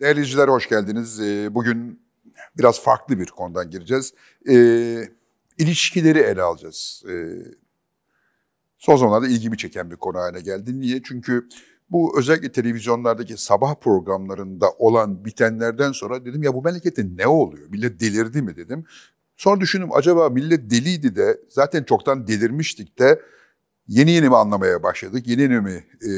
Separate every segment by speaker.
Speaker 1: Değerli izleyiciler hoş geldiniz. Ee, bugün biraz farklı bir konudan gireceğiz. Ee, ilişkileri ele alacağız. Ee, son zamanlarda ilgimi çeken bir konu haline geldi. Niye? Çünkü bu özellikle televizyonlardaki sabah programlarında olan bitenlerden sonra dedim ya bu memlekette ne oluyor? Millet delirdi mi dedim. Sonra düşündüm acaba millet deliydi de zaten çoktan delirmiştik de yeni yeni mi anlamaya başladık? Yeni yeni mi e,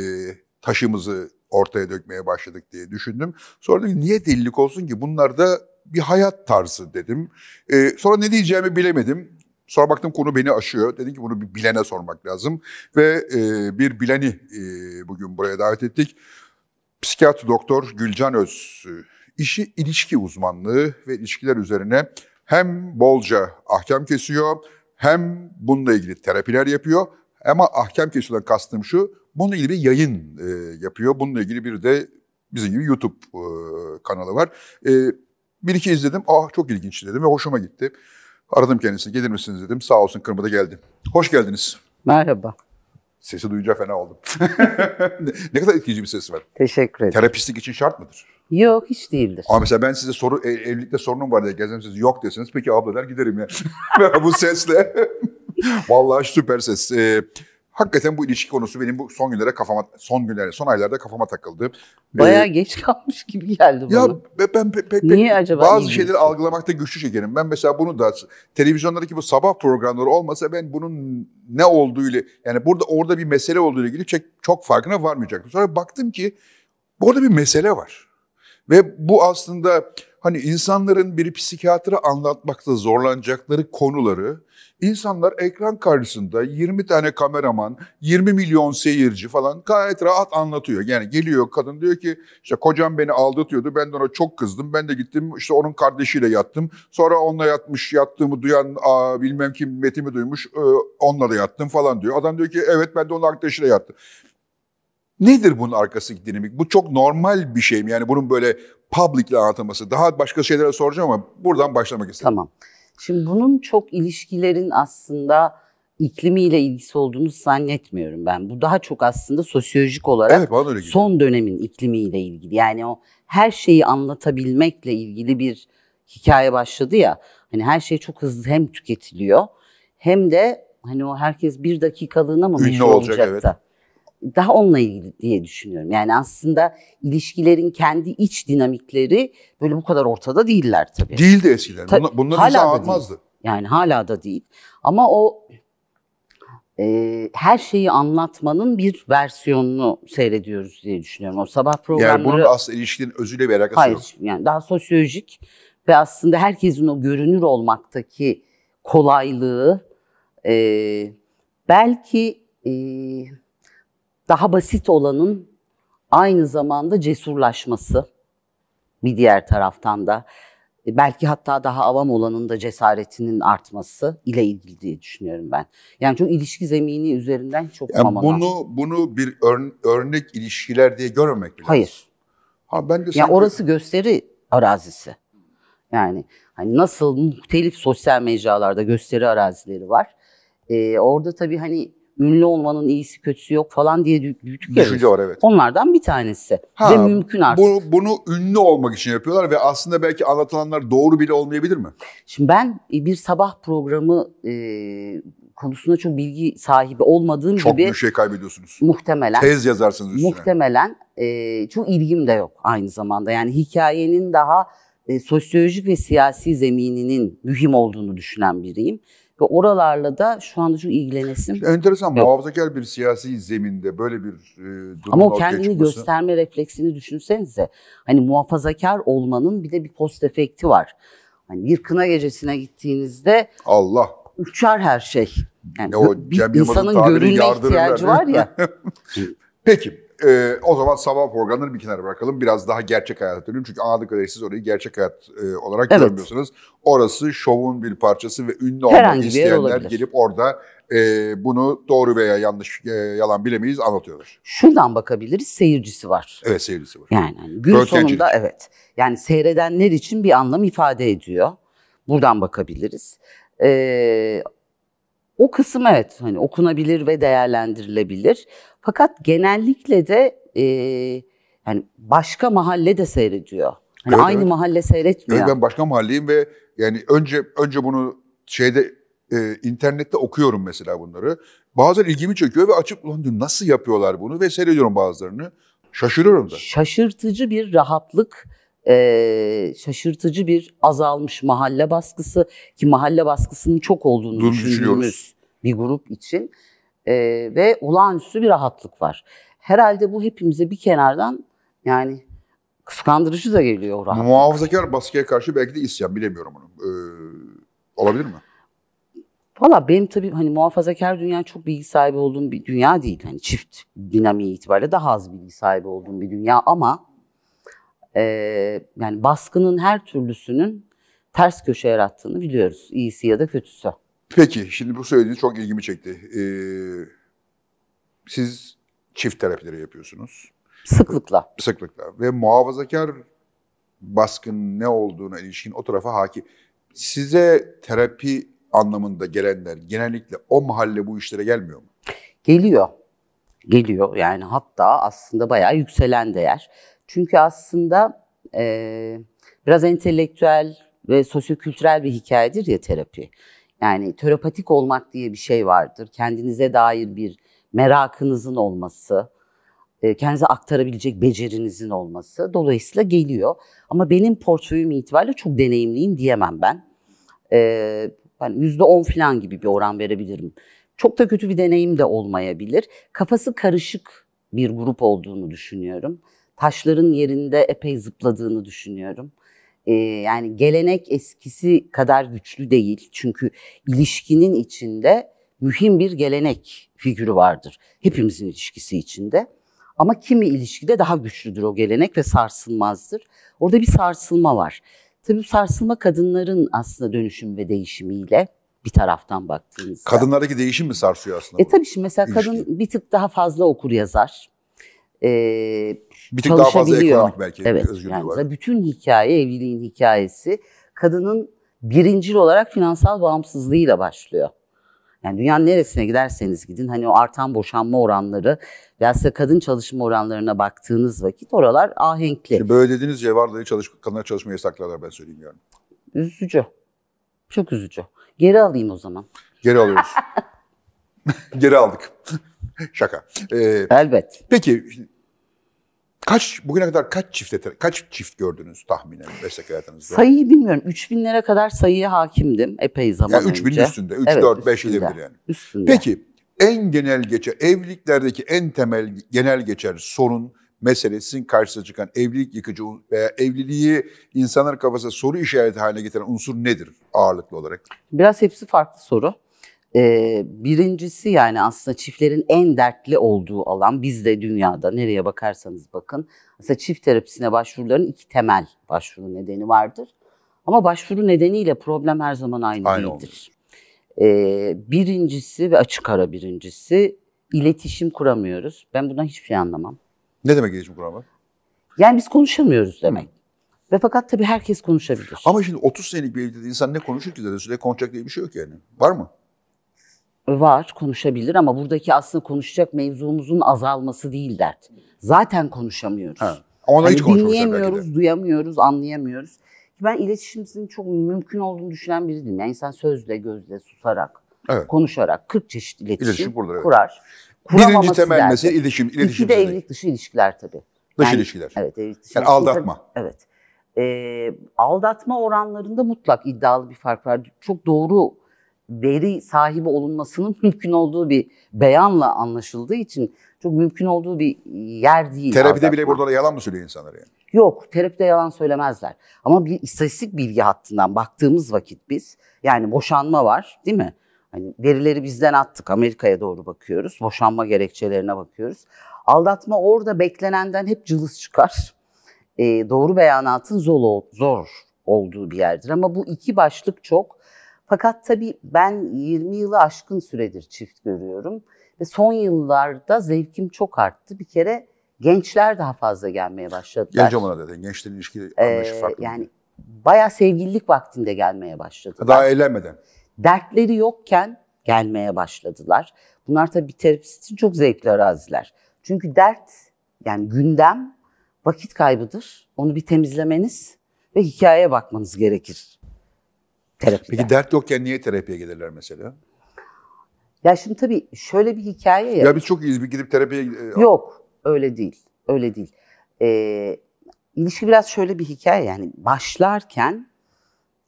Speaker 1: taşımızı ortaya dökmeye başladık diye düşündüm. Sonra dedim niye delilik olsun ki bunlar da bir hayat tarzı dedim. Ee, sonra ne diyeceğimi bilemedim. Sonra baktım konu beni aşıyor. Dedim ki bunu bir bilene sormak lazım. Ve e, bir bileni e, bugün buraya davet ettik. Psikiyatr doktor Gülcan Öz. E, işi ilişki uzmanlığı ve ilişkiler üzerine hem bolca ahkam kesiyor hem bununla ilgili terapiler yapıyor. Ama ahkam kesilen kastım şu, Bununla ilgili bir yayın e, yapıyor. Bununla ilgili bir de bizim gibi YouTube e, kanalı var. E, bir iki izledim. Ah çok ilginç dedim ve hoşuma gitti. Aradım kendisini. Gelir misiniz dedim. Sağ olsun Kırmızıda geldim. Hoş geldiniz. Merhaba. Sesi duyunca fena oldum. ne kadar etkileyici bir ses var. Teşekkür ederim. Terapistlik için şart mıdır? Yok hiç değildir. Ama mesela ben size soru e, evlilikte sorunum var diye gezdim siz yok deseniz peki abla der giderim ya. Bu sesle. Vallahi süper ses. Ee, Hakikaten bu ilişki konusu benim bu son günlere kafama, son günlerde son aylarda kafama takıldı. Bayağı ee,
Speaker 2: geç kalmış gibi
Speaker 1: geldi bana. Ya ben, ben pek pek Niye acaba bazı şeyleri diyorsun? algılamakta güçlü çekerim. Ben mesela bunu da televizyonlardaki bu sabah programları olmasa ben bunun ne olduğuyla yani burada orada bir mesele olduğu ilgili çek, çok farkına varmayacaktım. Sonra baktım ki burada bir mesele var. Ve bu aslında hani insanların bir psikiyatra anlatmakta zorlanacakları konuları insanlar ekran karşısında 20 tane kameraman, 20 milyon seyirci falan gayet rahat anlatıyor. Yani geliyor kadın diyor ki işte kocam beni aldatıyordu ben de ona çok kızdım. Ben de gittim işte onun kardeşiyle yattım. Sonra onunla yatmış yattığımı duyan aa, bilmem kim metimi duymuş e, onunla da yattım falan diyor. Adam diyor ki evet ben de onun arkadaşıyla yattım. Nedir bunun arkası dinamik? Bu çok normal bir şey mi? Yani bunun böyle public'le anlatılması. Daha başka şeylere soracağım ama buradan başlamak istedim. Tamam. Şimdi bunun
Speaker 2: çok ilişkilerin aslında iklimiyle ilgisi olduğunu zannetmiyorum ben. Bu daha çok aslında sosyolojik olarak evet, son dönemin iklimiyle ilgili. Yani o her şeyi anlatabilmekle ilgili bir hikaye başladı ya. Hani her şey çok hızlı hem tüketiliyor hem de hani o herkes bir dakikalığına mı Ünlü meşhur olacak, olacak evet daha onunla ilgili diye düşünüyorum. Yani aslında ilişkilerin kendi iç dinamikleri böyle bu kadar ortada değiller tabii. Değildi eskiden. Ta- Bunlar, bunlar bize Değil. Yani hala da değil. Ama o e, her şeyi anlatmanın bir versiyonunu seyrediyoruz diye düşünüyorum. O sabah programları... Yani bunun aslında
Speaker 1: ilişkinin özüyle bir alakası hayır, yok. Hayır
Speaker 2: yani daha sosyolojik ve aslında herkesin o görünür olmaktaki kolaylığı e, belki... E, daha basit olanın aynı zamanda cesurlaşması bir diğer taraftan da e, belki hatta daha avam olanın da cesaretinin artması ile ilgili diye düşünüyorum ben. Yani çünkü ilişki zemini üzerinden çok yani mamalar. Bunu
Speaker 1: bunu bir örnek ilişkiler diye görmemek lazım.
Speaker 2: Hayır. Ha ben de yani orası gösteri arazisi. Yani hani nasıl muhtelif sosyal mecralarda gösteri arazileri var. Ee, orada tabii hani ünlü olmanın iyisi kötüsü yok falan diye büyütük ya. Düşünce var evet. Onlardan bir tanesi. Ha, Ve mümkün artık. Bu,
Speaker 1: bunu ünlü olmak için yapıyorlar ve aslında belki anlatılanlar doğru bile olmayabilir mi? Şimdi ben e, bir sabah
Speaker 2: programı e, konusunda çok bilgi sahibi olmadığım çok gibi... Çok bir şey
Speaker 1: kaybediyorsunuz.
Speaker 2: Muhtemelen. Tez yazarsınız üstüne. Muhtemelen. E, çok ilgim de yok aynı zamanda. Yani hikayenin daha e, sosyolojik ve siyasi zemininin mühim olduğunu düşünen biriyim. Ve oralarla da şu anda çok ilgilenesim. Şimdi enteresan yok.
Speaker 1: muhafazakar bir siyasi zeminde böyle bir e, durum Ama o kendini çıkması...
Speaker 2: gösterme refleksini düşünsenize. Hani muhafazakar olmanın bir de bir post efekti var. Hani bir gecesine gittiğinizde Allah uçar her şey. Yani e, o, bir insanın görünme ihtiyacı var ya.
Speaker 1: Peki e, o zaman sabah programları bir kenara bırakalım. Biraz daha gerçek hayata dönelim. Çünkü anladık kadarıyla siz orayı gerçek hayat e, olarak evet. görmüyorsunuz. Orası şovun bir parçası ve ünlü olmak isteyenler gelip orada e, bunu doğru veya yanlış e, yalan bilemeyiz anlatıyorlar. Şuradan bakabiliriz seyircisi var. Evet seyircisi
Speaker 2: var. Yani, yani gün sonunda evet. Yani seyredenler için bir anlam ifade ediyor. Buradan bakabiliriz. Ee, o kısım evet hani okunabilir ve değerlendirilebilir. Fakat genellikle de e, yani başka mahalle de seyrediyor. Hani evet, aynı evet. mahalle seyretmiyor. Evet,
Speaker 1: ben başka mahalleyim ve yani önce önce bunu şeyde e, internette okuyorum mesela bunları. Bazen ilgimi çekiyor ve açıp ulan diyorum nasıl yapıyorlar bunu ve seyrediyorum bazılarını. Şaşırıyorum da. Şaşırtıcı bir rahatlık
Speaker 2: e, şaşırtıcı bir azalmış mahalle baskısı ki mahalle baskısının çok olduğunu Dur, düşündüğümüz bir grup için e, ve olağanüstü bir
Speaker 1: rahatlık var.
Speaker 2: Herhalde bu hepimize bir kenardan yani kıskandırıcı da
Speaker 1: geliyor rahatlık. Muhafazakar baskıya karşı belki de isyan bilemiyorum onu. Ee, olabilir mi?
Speaker 2: Valla benim tabii hani muhafazakar dünya çok bilgi sahibi olduğum bir dünya değil. Hani çift dinamiği itibariyle daha az bilgi sahibi olduğum bir dünya ama e, yani baskının her türlüsünün ters köşe yarattığını biliyoruz. İyisi
Speaker 1: ya da kötüsü. Peki, şimdi bu söylediğiniz çok ilgimi çekti. Ee, siz çift terapileri yapıyorsunuz. Sıklıkla. Sıklıkla. Ve muhafazakar baskın ne olduğuna ilişkin o tarafa hakim. Size terapi anlamında gelenler genellikle o mahalle bu işlere gelmiyor mu? Geliyor.
Speaker 2: Geliyor yani hatta aslında bayağı yükselen değer. Çünkü aslında e, biraz entelektüel ve sosyokültürel bir hikayedir ya terapi. Yani terapatik olmak diye bir şey vardır. Kendinize dair bir merakınızın olması, e, kendinize aktarabilecek becerinizin olması dolayısıyla geliyor. Ama benim portföyüm itibariyle çok deneyimliyim diyemem ben. Ee, yani %10 falan gibi bir oran verebilirim. Çok da kötü bir deneyim de olmayabilir. Kafası karışık bir grup olduğunu düşünüyorum taşların yerinde epey zıpladığını düşünüyorum. Ee, yani gelenek eskisi kadar güçlü değil. Çünkü ilişkinin içinde mühim bir gelenek figürü vardır. Hepimizin ilişkisi içinde. Ama kimi ilişkide daha güçlüdür o gelenek ve sarsılmazdır. Orada bir sarsılma var. Tabii sarsılma kadınların aslında dönüşüm ve değişimiyle
Speaker 1: bir taraftan baktığınızda. Kadınlardaki değişim mi sarsıyor aslında? E
Speaker 2: tabii şimdi mesela ilişki. kadın bir tık daha fazla okur yazar. Ee, bir tık daha fazla ekonomik belki evet, özgürlüğü yani var. Bütün hikaye, evliliğin hikayesi kadının birincil olarak finansal bağımsızlığıyla başlıyor. Yani dünyanın neresine giderseniz gidin hani o artan boşanma oranları biraz da kadın çalışma oranlarına baktığınız vakit oralar ahenkli. Şimdi böyle
Speaker 1: dediniz ya Cevher'de çalış, kadınlar çalışmayı yasaklarlar ben söyleyeyim yani. Üzücü. Çok üzücü. Geri alayım o zaman. Geri alıyoruz. Geri aldık. Şaka. Ee, Elbet. Peki Kaç bugüne kadar kaç çift kaç çift gördünüz tahminen meslek hayatınızda? Sayıyı
Speaker 2: bilmiyorum. 3000'lere kadar sayıya hakimdim epey zaman yani 3000 önce. 3000'in üstünde. 3 evet, 4
Speaker 1: 5 gidebilir yani. Üstünde. Peki en genel geçer evliliklerdeki en temel genel geçer sorun meselesinin karşısına çıkan evlilik yıkıcı veya evliliği insanlar kafasına soru işareti haline getiren unsur nedir ağırlıklı olarak? Biraz hepsi
Speaker 2: farklı soru birincisi yani aslında çiftlerin en dertli olduğu alan bizde dünyada nereye bakarsanız bakın. Aslında çift terapisine başvuruların iki temel başvuru nedeni vardır. Ama başvuru nedeniyle problem her zaman aynı, aynı değildir. Ee, birincisi ve açık ara birincisi iletişim kuramıyoruz. Ben bundan hiçbir şey anlamam. Ne demek iletişim kuramak? Yani biz konuşamıyoruz demek. Hı.
Speaker 1: Ve fakat tabii herkes konuşabilir. Ama şimdi 30 senelik bir evde insan ne konuşur ki zaten? Sürekli konuşacak diye bir şey yok yani. Var mı? var,
Speaker 2: konuşabilir ama buradaki aslında konuşacak mevzumuzun azalması değil dert. Zaten konuşamıyoruz. Evet. Ona hani hiç dinleyemiyoruz, duyamıyoruz, anlayamıyoruz. Ben iletişimsizliğin çok mümkün olduğunu düşünen biri değilim. Yani insan sözle, gözle, susarak, evet. konuşarak 40 çeşit iletişim, iletişim buradır, kurar.
Speaker 1: Birinci temel mesele iletişim.
Speaker 2: iletişim İki de evlilik dışı ilişkiler tabii. Dış ilişkiler. Evet, evlilik dışı yani aldatma. evet. E, aldatma oranlarında mutlak iddialı bir fark var. Çok doğru veri sahibi olunmasının mümkün olduğu bir beyanla anlaşıldığı için çok mümkün olduğu bir yer değil. Terapide aldatma. bile burada yalan
Speaker 1: mı söylüyor insanlar yani?
Speaker 2: Yok, terapide yalan söylemezler. Ama bir istatistik bilgi hattından baktığımız vakit biz, yani boşanma var değil mi? Hani verileri bizden attık, Amerika'ya doğru bakıyoruz, boşanma gerekçelerine bakıyoruz. Aldatma orada beklenenden hep cılız çıkar. E, doğru beyanatın zor, zor olduğu bir yerdir. Ama bu iki başlık çok fakat tabii ben 20 yılı aşkın süredir çift görüyorum. Ve son yıllarda zevkim çok arttı. Bir kere gençler daha fazla gelmeye başladılar. Geleceğim
Speaker 1: ona dedin? Gençlerin ilişki ee, anlayışı ee, farklı.
Speaker 2: Yani bayağı sevgililik vaktinde gelmeye başladılar. Daha eğlenmeden. Dertleri yokken gelmeye başladılar. Bunlar tabii bir terapist için çok zevkli araziler. Çünkü dert yani gündem vakit kaybıdır. Onu bir temizlemeniz
Speaker 1: ve hikayeye bakmanız gerekir. Terapide. Peki dert yokken niye terapiye gelirler mesela?
Speaker 2: Ya şimdi tabii şöyle bir hikaye ya. Ya biz çok iyiyiz
Speaker 1: bir gidip terapiye... E,
Speaker 2: Yok öyle değil. Öyle değil. Ee, ilişki biraz şöyle bir hikaye yani başlarken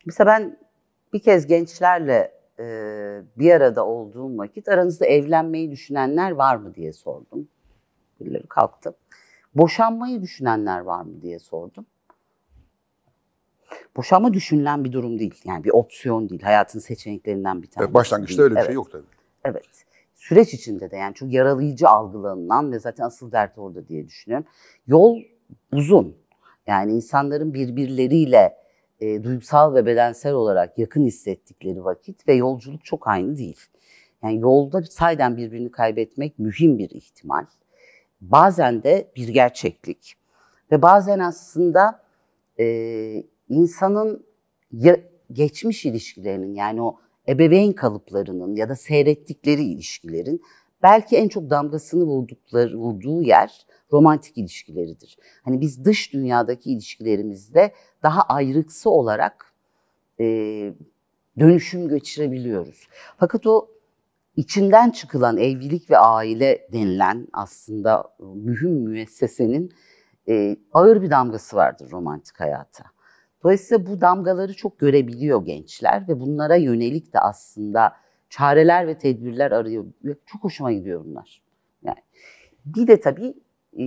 Speaker 2: mesela ben bir kez gençlerle e, bir arada olduğum vakit aranızda evlenmeyi düşünenler var mı diye sordum. Birileri kalktı. Boşanmayı düşünenler var mı diye sordum boşanma düşünülen bir durum değil. Yani bir opsiyon değil. Hayatın seçeneklerinden
Speaker 1: bir tanesi. E, başlangıçta değil. öyle bir evet. şey yok tabii.
Speaker 2: Evet. Süreç içinde de yani çok yaralayıcı algılanılan ve zaten asıl dert orada diye düşünüyorum. Yol uzun. Yani insanların birbirleriyle e, duygusal ve bedensel olarak yakın hissettikleri vakit ve yolculuk çok aynı değil. Yani yolda sayeden birbirini kaybetmek mühim bir ihtimal. Bazen de bir gerçeklik. Ve bazen aslında e, insanın geçmiş ilişkilerinin yani o ebeveyn kalıplarının ya da seyrettikleri ilişkilerin belki en çok damgasını vurdukları, vurduğu yer romantik ilişkileridir. Hani biz dış dünyadaki ilişkilerimizde daha ayrıksı olarak e, dönüşüm geçirebiliyoruz. Fakat o içinden çıkılan evlilik ve aile denilen aslında e, mühim müessesenin e, ağır bir damgası vardır romantik hayata. Dolayısıyla bu damgaları çok görebiliyor gençler ve bunlara yönelik de aslında çareler ve tedbirler arıyor. Çok hoşuma gidiyor bunlar. Yani. Bir de tabii e,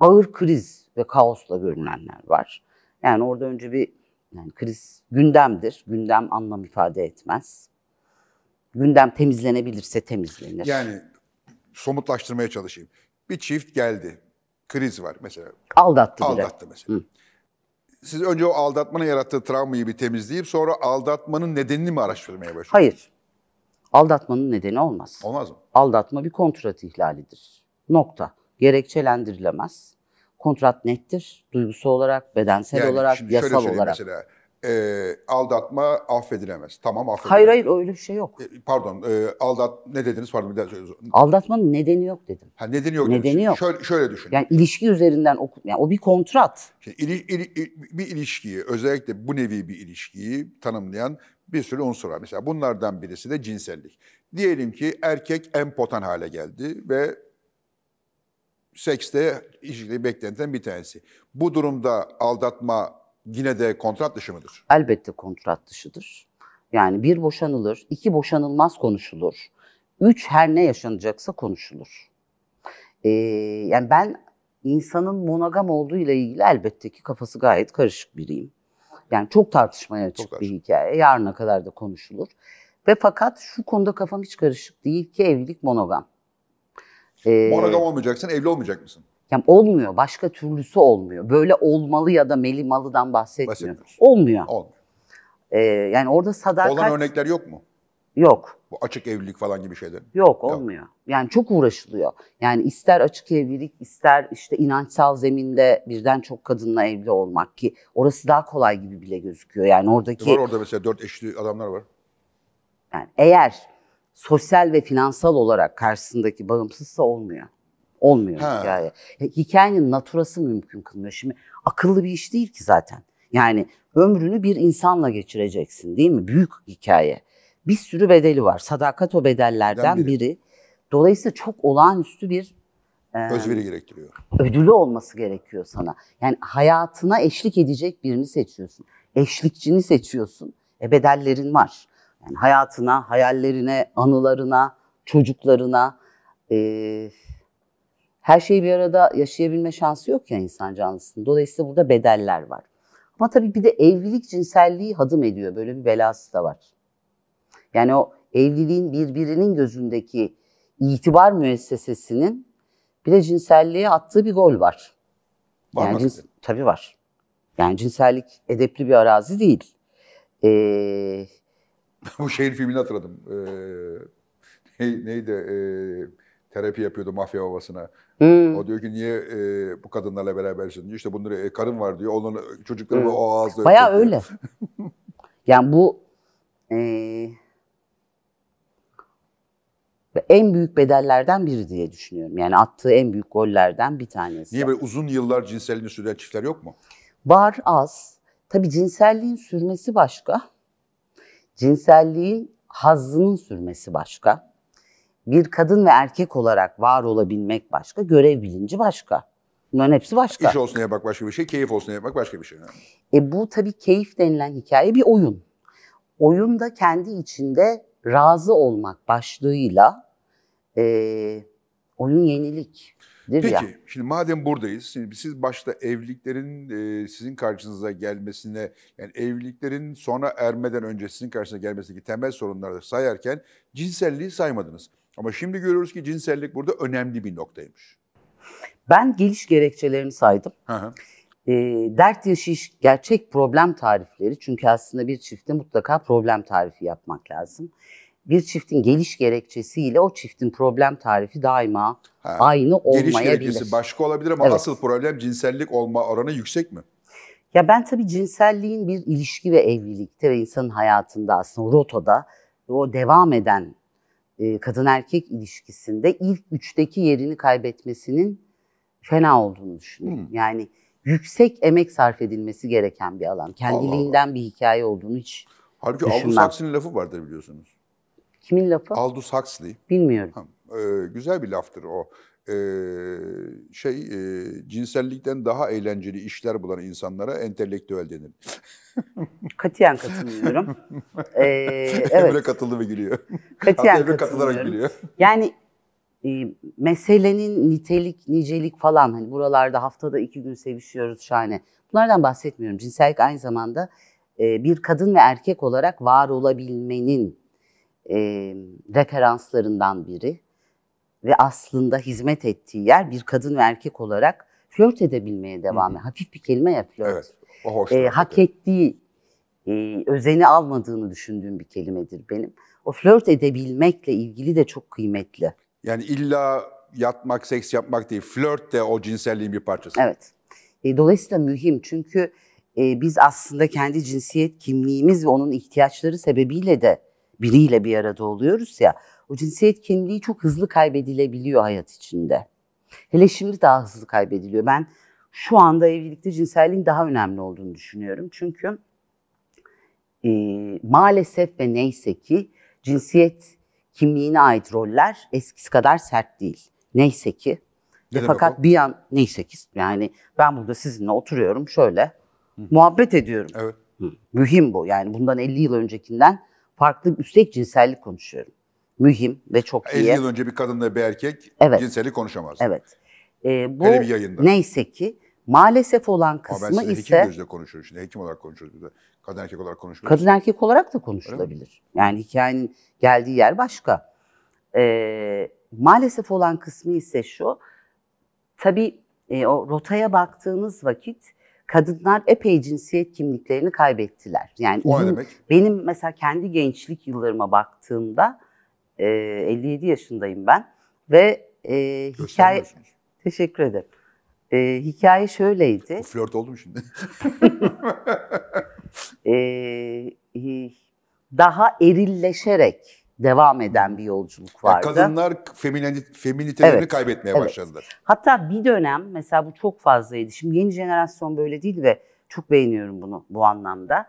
Speaker 2: ağır kriz ve kaosla görünenler var. Yani orada önce bir yani kriz gündemdir. Gündem anlam ifade etmez. Gündem temizlenebilirse temizlenir. Yani somutlaştırmaya çalışayım.
Speaker 1: Bir çift geldi. Kriz var mesela.
Speaker 2: Aldattı. Aldattı
Speaker 1: bile. mesela. Hı siz önce o aldatmanın yarattığı travmayı bir temizleyip sonra aldatmanın nedenini mi araştırmaya başlıyorsunuz? Hayır.
Speaker 2: Aldatmanın nedeni olmaz. Olmaz mı? Aldatma bir kontrat ihlalidir. Nokta. Gerekçelendirilemez. Kontrat nettir. Duygusu olarak, bedensel yani olarak, şimdi yasal şöyle olarak. Mesela,
Speaker 1: e, aldatma affedilemez. Tamam affedilemez. Hayır hayır öyle bir şey yok. E, pardon e, aldat ne dediniz pardon bir daha
Speaker 2: Aldatmanın nedeni yok dedim. Ha, nedeni yok. Nedeni demiştim. yok. Şöyle, şöyle düşün. Yani ilişki üzerinden oku, yani o bir kontrat.
Speaker 1: Şimdi, ili, ili, bir ilişkiyi özellikle bu nevi bir ilişkiyi tanımlayan bir sürü unsur var. Mesela bunlardan birisi de cinsellik. Diyelim ki erkek empotan hale geldi ve sekste ilişkili beklentiden bir tanesi. Bu durumda aldatma yine de kontrat dışı mıdır? Elbette kontrat
Speaker 2: dışıdır.
Speaker 1: Yani bir boşanılır,
Speaker 2: iki boşanılmaz konuşulur. Üç her ne yaşanacaksa konuşulur. Ee, yani ben insanın monogam olduğu ile ilgili elbette ki kafası gayet karışık biriyim. Yani çok tartışmaya açık çok bir hikaye. Yarına kadar da konuşulur. Ve fakat şu konuda kafam hiç karışık değil ki evlilik monogam. Ee, monogam
Speaker 1: olmayacaksın, evli olmayacak mısın?
Speaker 2: Yani olmuyor. Başka türlüsü olmuyor. Böyle olmalı ya da meli malıdan bahsetmiyoruz. Şey. Olmuyor. Olmuyor. Ee, yani orada sadakat... Olan örnekler yok mu? Yok. Bu açık evlilik falan gibi şeyler. Yok olmuyor. Yok. Yani çok uğraşılıyor. Yani ister açık evlilik ister işte inançsal zeminde birden çok kadınla evli olmak ki orası daha kolay gibi bile gözüküyor. Yani oradaki... E var orada mesela
Speaker 1: dört eşli adamlar var.
Speaker 2: Yani eğer sosyal ve finansal olarak karşısındaki bağımsızsa olmuyor olmuyor ha. hikaye. Hikayenin naturası mümkün kılmıyor. Şimdi akıllı bir iş değil ki zaten. Yani ömrünü bir insanla geçireceksin değil mi? Büyük hikaye. Bir sürü bedeli var. Sadakat o bedellerden biri. biri. Dolayısıyla çok olağanüstü bir e, özveri gerektiriyor. Ödülü olması gerekiyor sana. Yani hayatına eşlik edecek birini seçiyorsun. Eşlikçini seçiyorsun. E bedellerin var. Yani hayatına, hayallerine, anılarına, çocuklarına, eee her şeyi bir arada yaşayabilme şansı yok ya insan canlısının. Dolayısıyla burada bedeller var. Ama tabii bir de evlilik cinselliği hadım ediyor. Böyle bir belası da var. Yani o evliliğin birbirinin gözündeki itibar müessesesinin bir de cinselliğe attığı bir gol var. Var yani Cins- tabii var. Yani cinsellik edepli bir arazi değil. Ee...
Speaker 1: Bu şehir filmini hatırladım. Ee, neydi? Ee, terapi yapıyordu mafya babasına. Hmm. O diyor ki niye e, bu kadınlarla berabersin diyor. İşte bunları e, karın var diyor. Onların e, çocukları hmm. o ağızda Baya
Speaker 2: öyle. yani bu e, en büyük bedellerden biri diye düşünüyorum. Yani attığı en büyük
Speaker 1: gollerden bir tanesi. Niye böyle uzun yıllar cinselliğini süren çiftler yok mu?
Speaker 2: Var az. Tabi cinselliğin sürmesi başka. Cinselliğin hazzının sürmesi başka bir kadın ve erkek olarak var olabilmek başka, görev bilinci başka. Bunların hepsi başka. İş
Speaker 1: olsun bak başka bir şey, keyif olsun bak başka bir şey.
Speaker 2: E bu tabii keyif denilen hikaye bir oyun. Oyunda kendi içinde razı olmak başlığıyla e, oyun yenilik. Peki, ya.
Speaker 1: şimdi madem buradayız, şimdi siz başta evliliklerin e, sizin karşınıza gelmesine, yani evliliklerin sona ermeden önce sizin karşınıza gelmesindeki temel sorunları sayarken cinselliği saymadınız. Ama şimdi görüyoruz ki cinsellik burada önemli bir noktaymış. Ben geliş gerekçelerini saydım. Hı hı. E, dert yaşayış
Speaker 2: gerçek problem tarifleri çünkü aslında bir çiftte mutlaka problem tarifi yapmak lazım. Bir çiftin geliş gerekçesiyle o çiftin problem tarifi daima ha. aynı olmayabilir. Geliş gerekçesi başka
Speaker 1: olabilir ama evet. asıl problem cinsellik olma oranı yüksek mi?
Speaker 2: Ya ben tabii cinselliğin bir ilişki ve evlilikte ve insanın hayatında aslında o rotada o devam eden e, kadın erkek ilişkisinde ilk üçteki yerini kaybetmesinin fena olduğunu düşünüyorum. Hmm. Yani yüksek emek sarf edilmesi gereken bir alan. Kendiliğinden Allah Allah. bir hikaye olduğunu hiç Halbuki düşünmem. Aldous Huxley'nin
Speaker 1: lafı vardır biliyorsunuz. Kimin lafı? Aldous Huxley. Bilmiyorum. Ha, e, güzel bir laftır o e, şey e, cinsellikten daha eğlenceli işler bulan insanlara entelektüel denir.
Speaker 2: Katiyen katılmıyorum. ee, evet. Emre katıldı ve gülüyor. Katiyen Emre katılarak gülüyor. Yani e, meselenin nitelik, nicelik falan hani buralarda haftada iki gün sevişiyoruz şahane. Bunlardan bahsetmiyorum. Cinsellik aynı zamanda e, bir kadın ve erkek olarak var olabilmenin e, referanslarından biri ve aslında hizmet ettiği yer bir kadın ve erkek olarak flört edebilmeye devam ediyor. Hafif bir kelime ya flört. Evet, o hoş. Ee, hak ettiği, e, özeni almadığını düşündüğüm bir kelimedir benim. O flört edebilmekle ilgili de çok kıymetli.
Speaker 1: Yani illa yatmak, seks yapmak değil, flört de o cinselliğin bir parçası. Evet. E, dolayısıyla mühim çünkü
Speaker 2: e, biz aslında kendi cinsiyet kimliğimiz ve onun ihtiyaçları sebebiyle de biriyle bir arada oluyoruz ya o cinsiyet kimliği çok hızlı kaybedilebiliyor hayat içinde. Hele şimdi daha hızlı kaybediliyor. Ben şu anda evlilikte cinselliğin daha önemli olduğunu düşünüyorum. Çünkü e, maalesef ve neyse ki cinsiyet kimliğine ait roller eskisi kadar sert değil. Neyse ki. Ne e, Fakat bir yan neyse ki yani ben burada sizinle oturuyorum şöyle Hı. muhabbet ediyorum. Evet. Hı. Mühim bu yani bundan 50 yıl öncekinden farklı üstelik cinsellik konuşuyorum mühim ve çok iyi. 50 yıl
Speaker 1: önce bir kadınla bir erkek
Speaker 2: evet. cinseli konuşamaz. Evet. Ee, bu bir yayında. neyse ki maalesef olan kısmı Ama ben ise... hekim gözle
Speaker 1: konuşuyorum şimdi. Hekim olarak konuşuyoruz. Kadın erkek olarak konuşuyoruz. Kadın erkek
Speaker 2: olarak da konuşulabilir. Yani hikayenin geldiği yer başka. Ee, maalesef olan kısmı ise şu. Tabii e, o rotaya baktığınız vakit kadınlar epey cinsiyet kimliklerini kaybettiler. Yani o uzun, demek? benim mesela kendi gençlik yıllarıma baktığımda e, ee, 57 yaşındayım ben ve e, hikaye... Teşekkür ederim. E, hikaye şöyleydi. Bu flört oldu mu şimdi? e, daha erilleşerek devam eden bir yolculuk vardı. Yani kadınlar
Speaker 1: feminit, feminitelerini evet, kaybetmeye evet. başladılar.
Speaker 2: Hatta bir dönem mesela bu çok fazlaydı. Şimdi yeni jenerasyon böyle değil ve çok beğeniyorum bunu bu anlamda.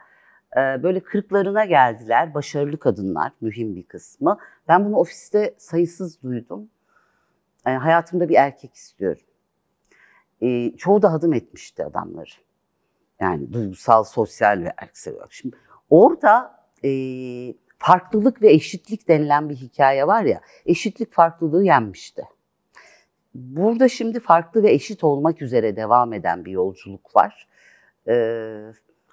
Speaker 2: Ee, böyle kırklarına geldiler. Başarılı kadınlar, mühim bir kısmı. Ben bunu ofiste sayısız duydum. Yani hayatımda bir erkek istiyorum. E, çoğu da hadım etmişti adamları. Yani duygusal, sosyal ve erkeksel olarak. Şimdi orada e, farklılık ve eşitlik denilen bir hikaye var ya, eşitlik farklılığı yenmişti. Burada şimdi farklı ve eşit olmak üzere devam eden bir yolculuk var. Ee,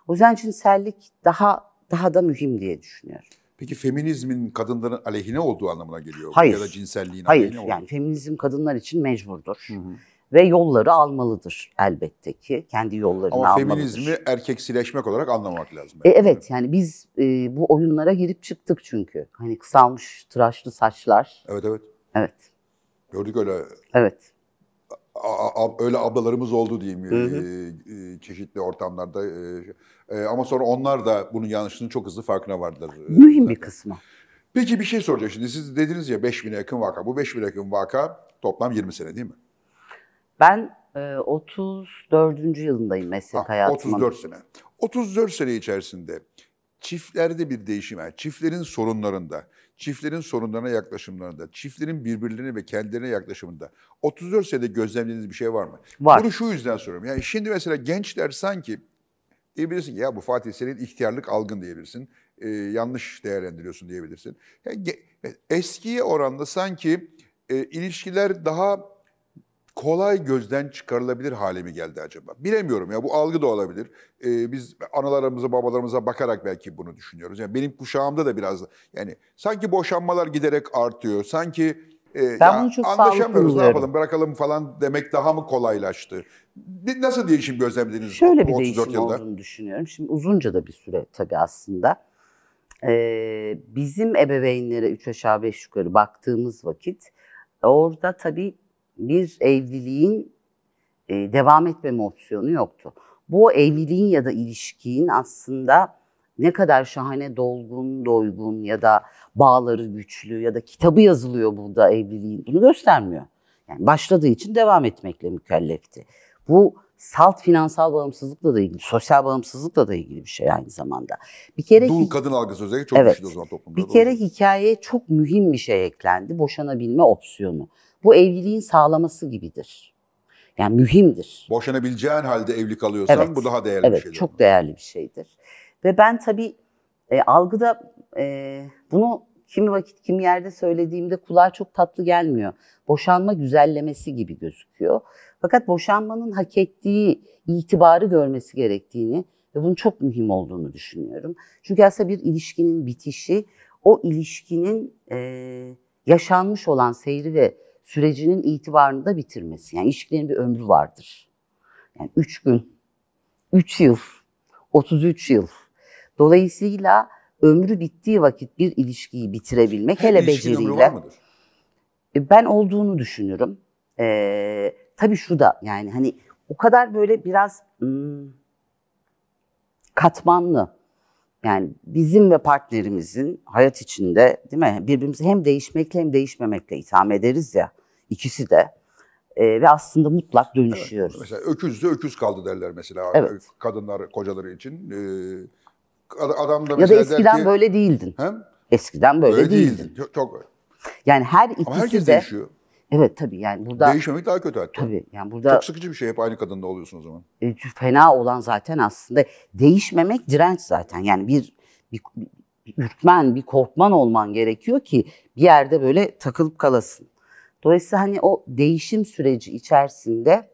Speaker 2: o yüzden cinsellik daha daha da mühim diye düşünüyorum. Peki feminizmin
Speaker 1: kadınların aleyhine olduğu anlamına geliyor Hayır. ya da cinselliğin Hayır. aleyhine Hayır yani olduğu.
Speaker 2: feminizm kadınlar için mecburdur. Hı hı. Ve yolları almalıdır elbette ki. Kendi yollarını Ama almalıdır. Ama feminizmi
Speaker 1: erkeksileşmek olarak anlamak lazım.
Speaker 2: E, evet yani biz e, bu oyunlara girip çıktık çünkü. Hani kısalmış tıraşlı saçlar. Evet evet.
Speaker 1: Evet. Gördük öyle. Evet öyle ablalarımız oldu diyeyim hı hı. E, e, çeşitli ortamlarda. E, ama sonra onlar da bunun yanlışının çok hızlı farkına vardılar. Mühim bir kısmı. Peki bir şey soracağım şimdi. Siz dediniz ya 5000'e yakın vaka. Bu 5000'e yakın vaka toplam 20 sene değil mi? Ben e, 34. yılındayım meslek ha, hayatımın. 34 sene. 34 sene içerisinde çiftlerde bir değişim Yani çiftlerin sorunlarında çiftlerin sorunlarına yaklaşımlarında, çiftlerin birbirlerine ve kendilerine yaklaşımında 34 senede gözlemlediğiniz bir şey var mı? Var. Bunu şu yüzden soruyorum. Yani şimdi mesela gençler sanki diyebilirsin ki ya bu Fatih senin ihtiyarlık algın diyebilirsin. E, yanlış değerlendiriyorsun diyebilirsin. Yani eskiye oranla sanki e, ilişkiler daha kolay gözden çıkarılabilir hale mi geldi acaba? Bilemiyorum ya bu algı da olabilir. Ee, biz analarımıza, babalarımıza bakarak belki bunu düşünüyoruz. Yani benim kuşağımda da biraz yani sanki boşanmalar giderek artıyor. Sanki e, ben bunu çok anlaşamıyoruz ne yapalım bırakalım falan demek daha mı kolaylaştı? Nasıl değişim gözlemlediniz? Şöyle bir değişim yılda? olduğunu düşünüyorum.
Speaker 2: Şimdi uzunca da bir süre tabii aslında. Ee, bizim ebeveynlere üç aşağı beş yukarı baktığımız vakit orada tabii bir evliliğin e, devam etmeme opsiyonu yoktu. Bu evliliğin ya da ilişkinin aslında ne kadar şahane dolgun, doygun ya da bağları güçlü ya da kitabı yazılıyor burada evliliğin bunu göstermiyor. Yani başladığı için devam etmekle mükellefti. Bu salt finansal bağımsızlıkla da ilgili, sosyal bağımsızlıkla da ilgili bir şey aynı zamanda. Bir kere dul
Speaker 1: kadın algısı özellikle çok evet, güçlü o zaman toplumda.
Speaker 2: Bir kere doğru. hikayeye çok mühim bir şey eklendi. Boşanabilme opsiyonu bu evliliğin sağlaması gibidir.
Speaker 1: Yani mühimdir. Boşanabileceğin halde evli kalıyorsan evet. bu daha değerli evet, bir şeydir. Evet, çok değerli bir şeydir.
Speaker 2: Ve ben tabii e, algıda e, bunu kimi vakit kimi yerde söylediğimde kulağa çok tatlı gelmiyor. Boşanma güzellemesi gibi gözüküyor. Fakat boşanmanın hak ettiği itibarı görmesi gerektiğini ve bunun çok mühim olduğunu düşünüyorum. Çünkü aslında bir ilişkinin bitişi o ilişkinin e, yaşanmış olan seyri ve sürecinin itibarını da bitirmesi. Yani ilişkilerin bir ömrü vardır. Yani üç gün, üç yıl, 33 yıl. Dolayısıyla ömrü bittiği vakit bir ilişkiyi bitirebilmek hele beceriyle. E, ben olduğunu düşünürüm. Ee, tabii şu da yani hani o kadar böyle biraz hmm, katmanlı. Yani bizim ve partnerimizin hayat içinde değil mi? Birbirimizi hem değişmekle hem değişmemekle itham ederiz ya. İkisi de. E, ve aslında mutlak dönüşüyoruz. Evet, mesela
Speaker 1: öküz de öküz kaldı derler mesela evet. kadınlar kocaları için. E, adam da ya da eskiden ki,
Speaker 2: böyle değildin. Hem? Eskiden böyle öyle değildin. değildin. Çok, çok Yani her ikisi Ama herkes de değişiyor. Evet tabii yani burada... Değişmemek daha
Speaker 1: kötü hatta. Tabii yani burada... Çok sıkıcı bir şey hep aynı kadında oluyorsun o zaman.
Speaker 2: E, fena olan zaten aslında değişmemek direnç zaten. Yani bir, bir, bir ürkmen, bir korkman olman gerekiyor ki bir yerde böyle takılıp kalasın. Dolayısıyla hani o değişim süreci içerisinde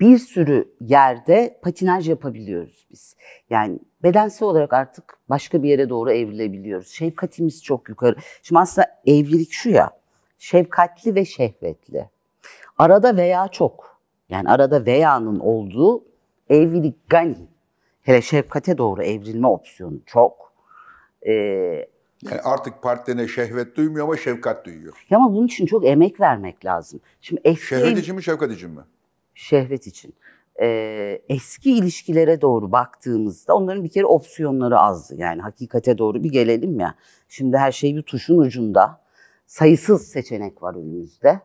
Speaker 2: bir sürü yerde patinaj yapabiliyoruz biz. Yani bedensel olarak artık başka bir yere doğru evrilebiliyoruz. Şefkatimiz çok yukarı. Şimdi aslında evlilik şu ya, şefkatli ve şehvetli. Arada veya çok. Yani arada veyanın olduğu evlilik gani. Hele şefkate doğru evrilme opsiyonu çok.
Speaker 1: Ee, yani artık partilerine şehvet duymuyor ama şefkat duyuyor.
Speaker 2: Ya ama bunun için çok emek vermek lazım. Şimdi eski, şehvet için
Speaker 1: mi şefkat için mi?
Speaker 2: Şehvet için. Ee, eski ilişkilere doğru baktığımızda onların bir kere opsiyonları azdı. Yani hakikate doğru bir gelelim ya. Şimdi her şey bir tuşun ucunda. Sayısız seçenek var önümüzde.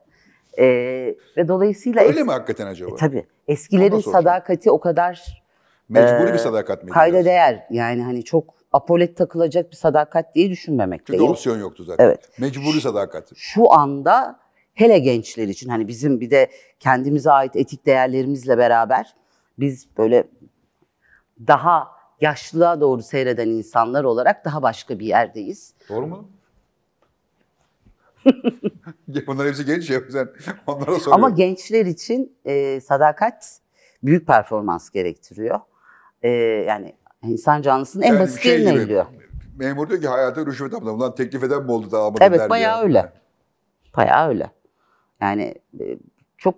Speaker 2: Ee, ve dolayısıyla... Öyle mi
Speaker 1: hakikaten acaba? E,
Speaker 2: tabii. Eskilerin sadakati o kadar...
Speaker 1: Mecburi e, bir sadakat mi? Kayda
Speaker 2: değer. Yani hani çok apolet takılacak bir sadakat diye düşünmemek Çünkü değil. opsiyon yoktu zaten. Evet.
Speaker 1: Mecburi sadakat.
Speaker 2: Şu anda hele gençler için hani bizim bir de kendimize ait etik değerlerimizle beraber biz böyle daha yaşlılığa doğru seyreden insanlar olarak daha başka bir yerdeyiz. Doğru mu? Bunlar
Speaker 1: hepsi genç ya. Sen onlara soruyorum. Ama
Speaker 2: gençler için e, sadakat büyük performans gerektiriyor. E, yani Hani insan canlısının en yani basit şey yerine geliyor.
Speaker 1: Memur diyor ki hayata rüşvet abla. Ulan teklif eden mi oldu damadım Evet bayağı öyle. Bayağı öyle.
Speaker 2: Yani e, çok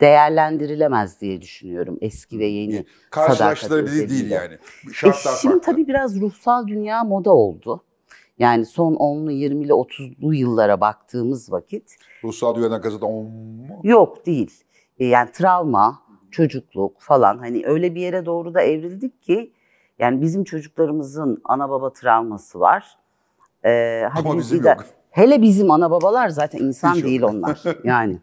Speaker 2: değerlendirilemez diye düşünüyorum eski ve yeni.
Speaker 1: Karşılaştırabilir değil yani. E, şartlar e şimdi
Speaker 2: farklı. tabii biraz ruhsal dünya moda oldu. Yani son 10'lu, 20'li, 30'lu yıllara baktığımız vakit. Ruhsal dünyadan kasada 10 mu? Yok değil. E, yani travma, çocukluk falan hani öyle bir yere doğru da evrildik ki yani bizim çocuklarımızın ana baba travması var. Ee, hadi Ama bizim yok. Hele bizim ana babalar zaten insan Hiç değil yok. onlar. Yani.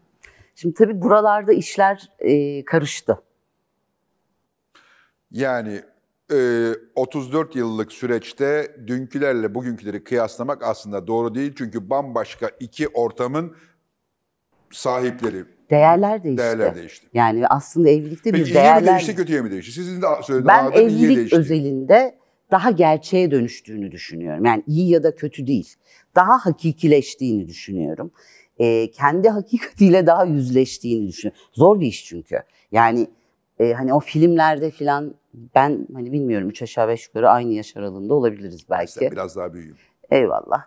Speaker 2: Şimdi tabii buralarda işler e, karıştı.
Speaker 1: Yani e, 34 yıllık süreçte dünkülerle bugünküleri kıyaslamak aslında doğru değil. Çünkü bambaşka iki ortamın sahipleri
Speaker 2: Değerler değişti. Değerler değişti. Yani aslında evlilikte Peki, bir değerler... Peki iyiye mi değişti,
Speaker 1: kötüye mi değişti? Sizin de söylediğiniz Ben evlilik
Speaker 2: özelinde daha gerçeğe dönüştüğünü düşünüyorum. Yani iyi ya da kötü değil. Daha hakikileştiğini düşünüyorum. Ee, kendi hakikatiyle daha yüzleştiğini düşünüyorum. Zor bir iş çünkü. Yani e, hani o filmlerde filan ben hani bilmiyorum üç aşağı beş yukarı aynı yaş aralığında olabiliriz belki. Sen biraz daha büyüğüm. Eyvallah.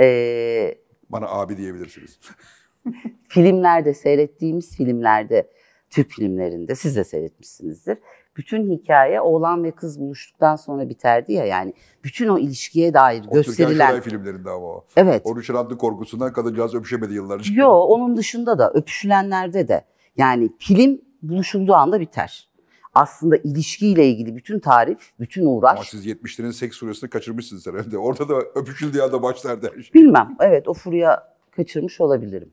Speaker 2: Ee, Bana abi diyebilirsiniz. filmlerde, seyrettiğimiz filmlerde, Türk filmlerinde siz de seyretmişsinizdir. Bütün hikaye oğlan ve kız buluştuktan sonra biterdi ya yani. Bütün o ilişkiye dair o gösterilen... Türkan
Speaker 1: filmlerinde ama o. Evet. Onun şaraplı korkusundan kadıncağız öpüşemedi yıllarca. Yo
Speaker 2: onun dışında da öpüşülenlerde de. Yani film buluşulduğu anda biter aslında ilişkiyle ilgili bütün tarif, bütün uğraş. Ama
Speaker 1: siz 70'lerin seks furyasını kaçırmışsınız herhalde. Orada da öpüşüldüğü anda başlardı her şey.
Speaker 2: Bilmem. Evet o furya kaçırmış olabilirim.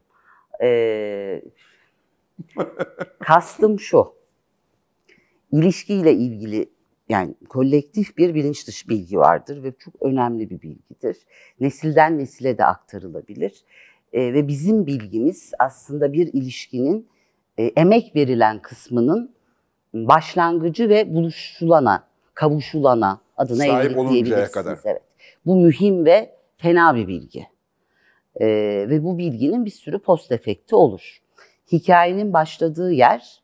Speaker 2: Ee, kastım şu. İlişkiyle ilgili yani kolektif bir bilinç dışı bilgi vardır ve çok önemli bir bilgidir. Nesilden nesile de aktarılabilir. Ee, ve bizim bilgimiz aslında bir ilişkinin e, emek verilen kısmının başlangıcı ve buluşulana, kavuşulana adına Sahip evlilik diyebilirsiniz. Kadar. Evet. Bu mühim ve fena bir bilgi. E, ve bu bilginin bir sürü post efekti olur. Hikayenin başladığı yer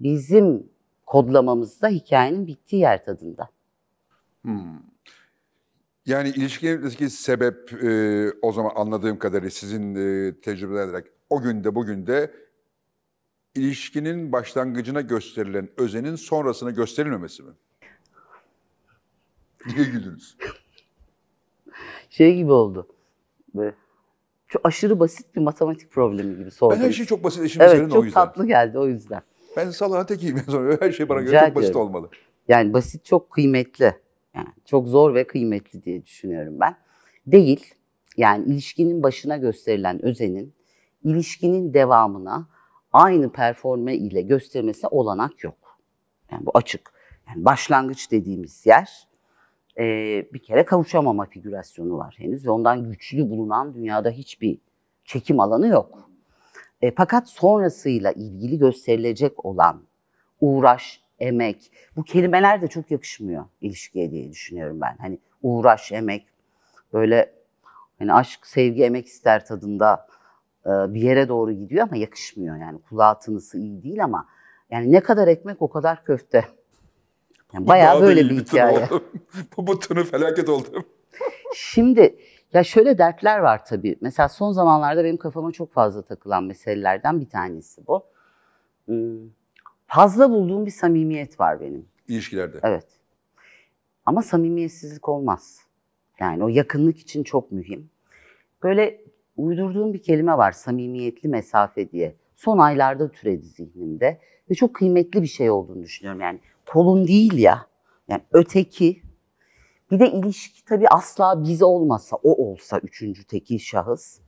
Speaker 2: bizim kodlamamızda hikayenin bittiği yer tadında.
Speaker 1: Hmm. Yani ilişkilerdeki sebep e, o zaman anladığım kadarıyla sizin e, tecrübeler ederek o günde bugün de ilişkinin başlangıcına gösterilen özenin sonrasına gösterilmemesi mi? Niye güldünüz?
Speaker 2: Şey gibi oldu. Böyle, çok aşırı basit bir matematik problemi gibi sordum. Ben her şey çok basit eşim evet, üzerine o yüzden. Evet çok tatlı geldi o yüzden. Ben salona tekiyim ben sonra her şey bana göre Rica çok basit ediyorum. olmalı. Yani basit çok kıymetli. Yani çok zor ve kıymetli diye düşünüyorum ben. Değil. Yani ilişkinin başına gösterilen özenin ilişkinin devamına aynı performe ile göstermesi olanak yok. Yani bu açık. Yani başlangıç dediğimiz yer e, bir kere kavuşamama figürasyonu var henüz ve ondan güçlü bulunan dünyada hiçbir çekim alanı yok. E, fakat sonrasıyla ilgili gösterilecek olan uğraş, emek, bu kelimeler de çok yakışmıyor ilişkiye diye düşünüyorum ben. Hani uğraş, emek, böyle hani aşk, sevgi, emek ister tadında e, bir yere doğru gidiyor ama yakışmıyor yani. Kulağı tınısı iyi değil ama yani ne kadar ekmek o kadar köfte. Yani bayağı böyle bir hikaye.
Speaker 1: bu butonu felaket oldum.
Speaker 2: Şimdi ya şöyle dertler var tabii. Mesela son zamanlarda benim kafama çok fazla takılan meselelerden bir tanesi bu. Hmm, fazla bulduğum bir samimiyet var benim. İlişkilerde. Evet. Ama samimiyetsizlik olmaz. Yani o yakınlık için çok mühim. Böyle uydurduğum bir kelime var samimiyetli mesafe diye. Son aylarda türedi zihnimde ve çok kıymetli bir şey olduğunu düşünüyorum. Yani tolun değil ya. Yani öteki. Bir de ilişki tabii asla biz olmasa, o olsa üçüncü tekil şahıs.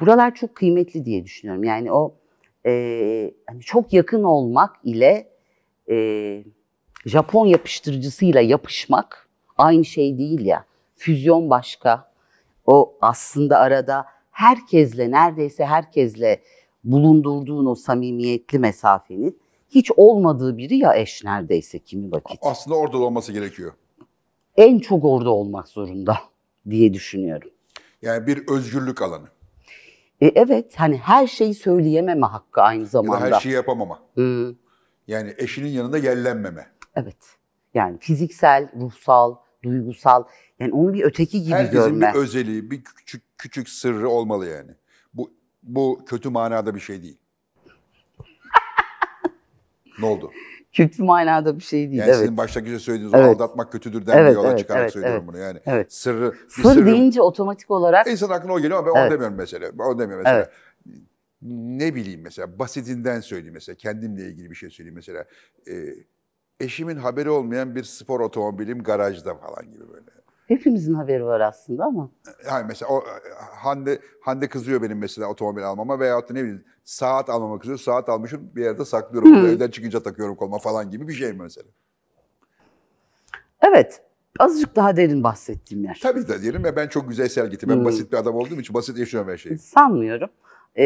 Speaker 2: Buralar çok kıymetli diye düşünüyorum. Yani o e, hani çok yakın olmak ile e, Japon yapıştırıcısıyla yapışmak aynı şey değil ya. Füzyon başka. O aslında arada herkesle neredeyse herkesle bulundurduğun o samimiyetli mesafenin hiç olmadığı biri ya eş neredeyse kimi vakit.
Speaker 1: Aslında orada olması gerekiyor.
Speaker 2: En çok orada olmak zorunda
Speaker 1: diye düşünüyorum. Yani bir özgürlük alanı.
Speaker 2: E, evet hani her şeyi söyleyememe hakkı
Speaker 1: aynı zamanda. Ya da her şeyi yapamama. Hı. Yani eşinin yanında yerlenmeme.
Speaker 2: Evet. Yani fiziksel, ruhsal, duygusal yani onu bir öteki gibi Herkesin görme. Herkesin bir
Speaker 1: özelliği, bir küçük küçük sırrı olmalı yani. Bu bu kötü manada bir şey değil. Ne oldu? Kötü
Speaker 2: manada bir şey değil. Yani evet. sizin başta güzel söylediğiniz evet. aldatmak kötüdür den evet, yola evet, çıkarak evet, söylüyorum evet. bunu yani. Evet.
Speaker 1: Sırrı, Sır sırrı, deyince
Speaker 2: otomatik olarak... İnsan aklına o geliyor ama ben evet. onu demiyorum
Speaker 1: mesela. Ben Onu demiyorum mesela. Evet ne bileyim mesela basitinden söyleyeyim mesela kendimle ilgili bir şey söyleyeyim mesela. E, eşimin haberi olmayan bir spor otomobilim garajda falan gibi böyle. Hepimizin haberi var aslında ama. Yani mesela o e, Hande, Hande kızıyor benim mesela otomobil almama veyahut da ne bileyim saat almama kızıyor. Saat almışım bir yerde saklıyorum. Hmm. Evden çıkınca takıyorum koluma falan gibi bir şey mi mesela?
Speaker 2: Evet. Azıcık daha derin bahsettiğim
Speaker 1: yer. Tabii de derin ve ben çok güzel gittim. Ben hmm. basit bir adam olduğum için basit yaşıyorum her şeyi. Sanmıyorum. Ee,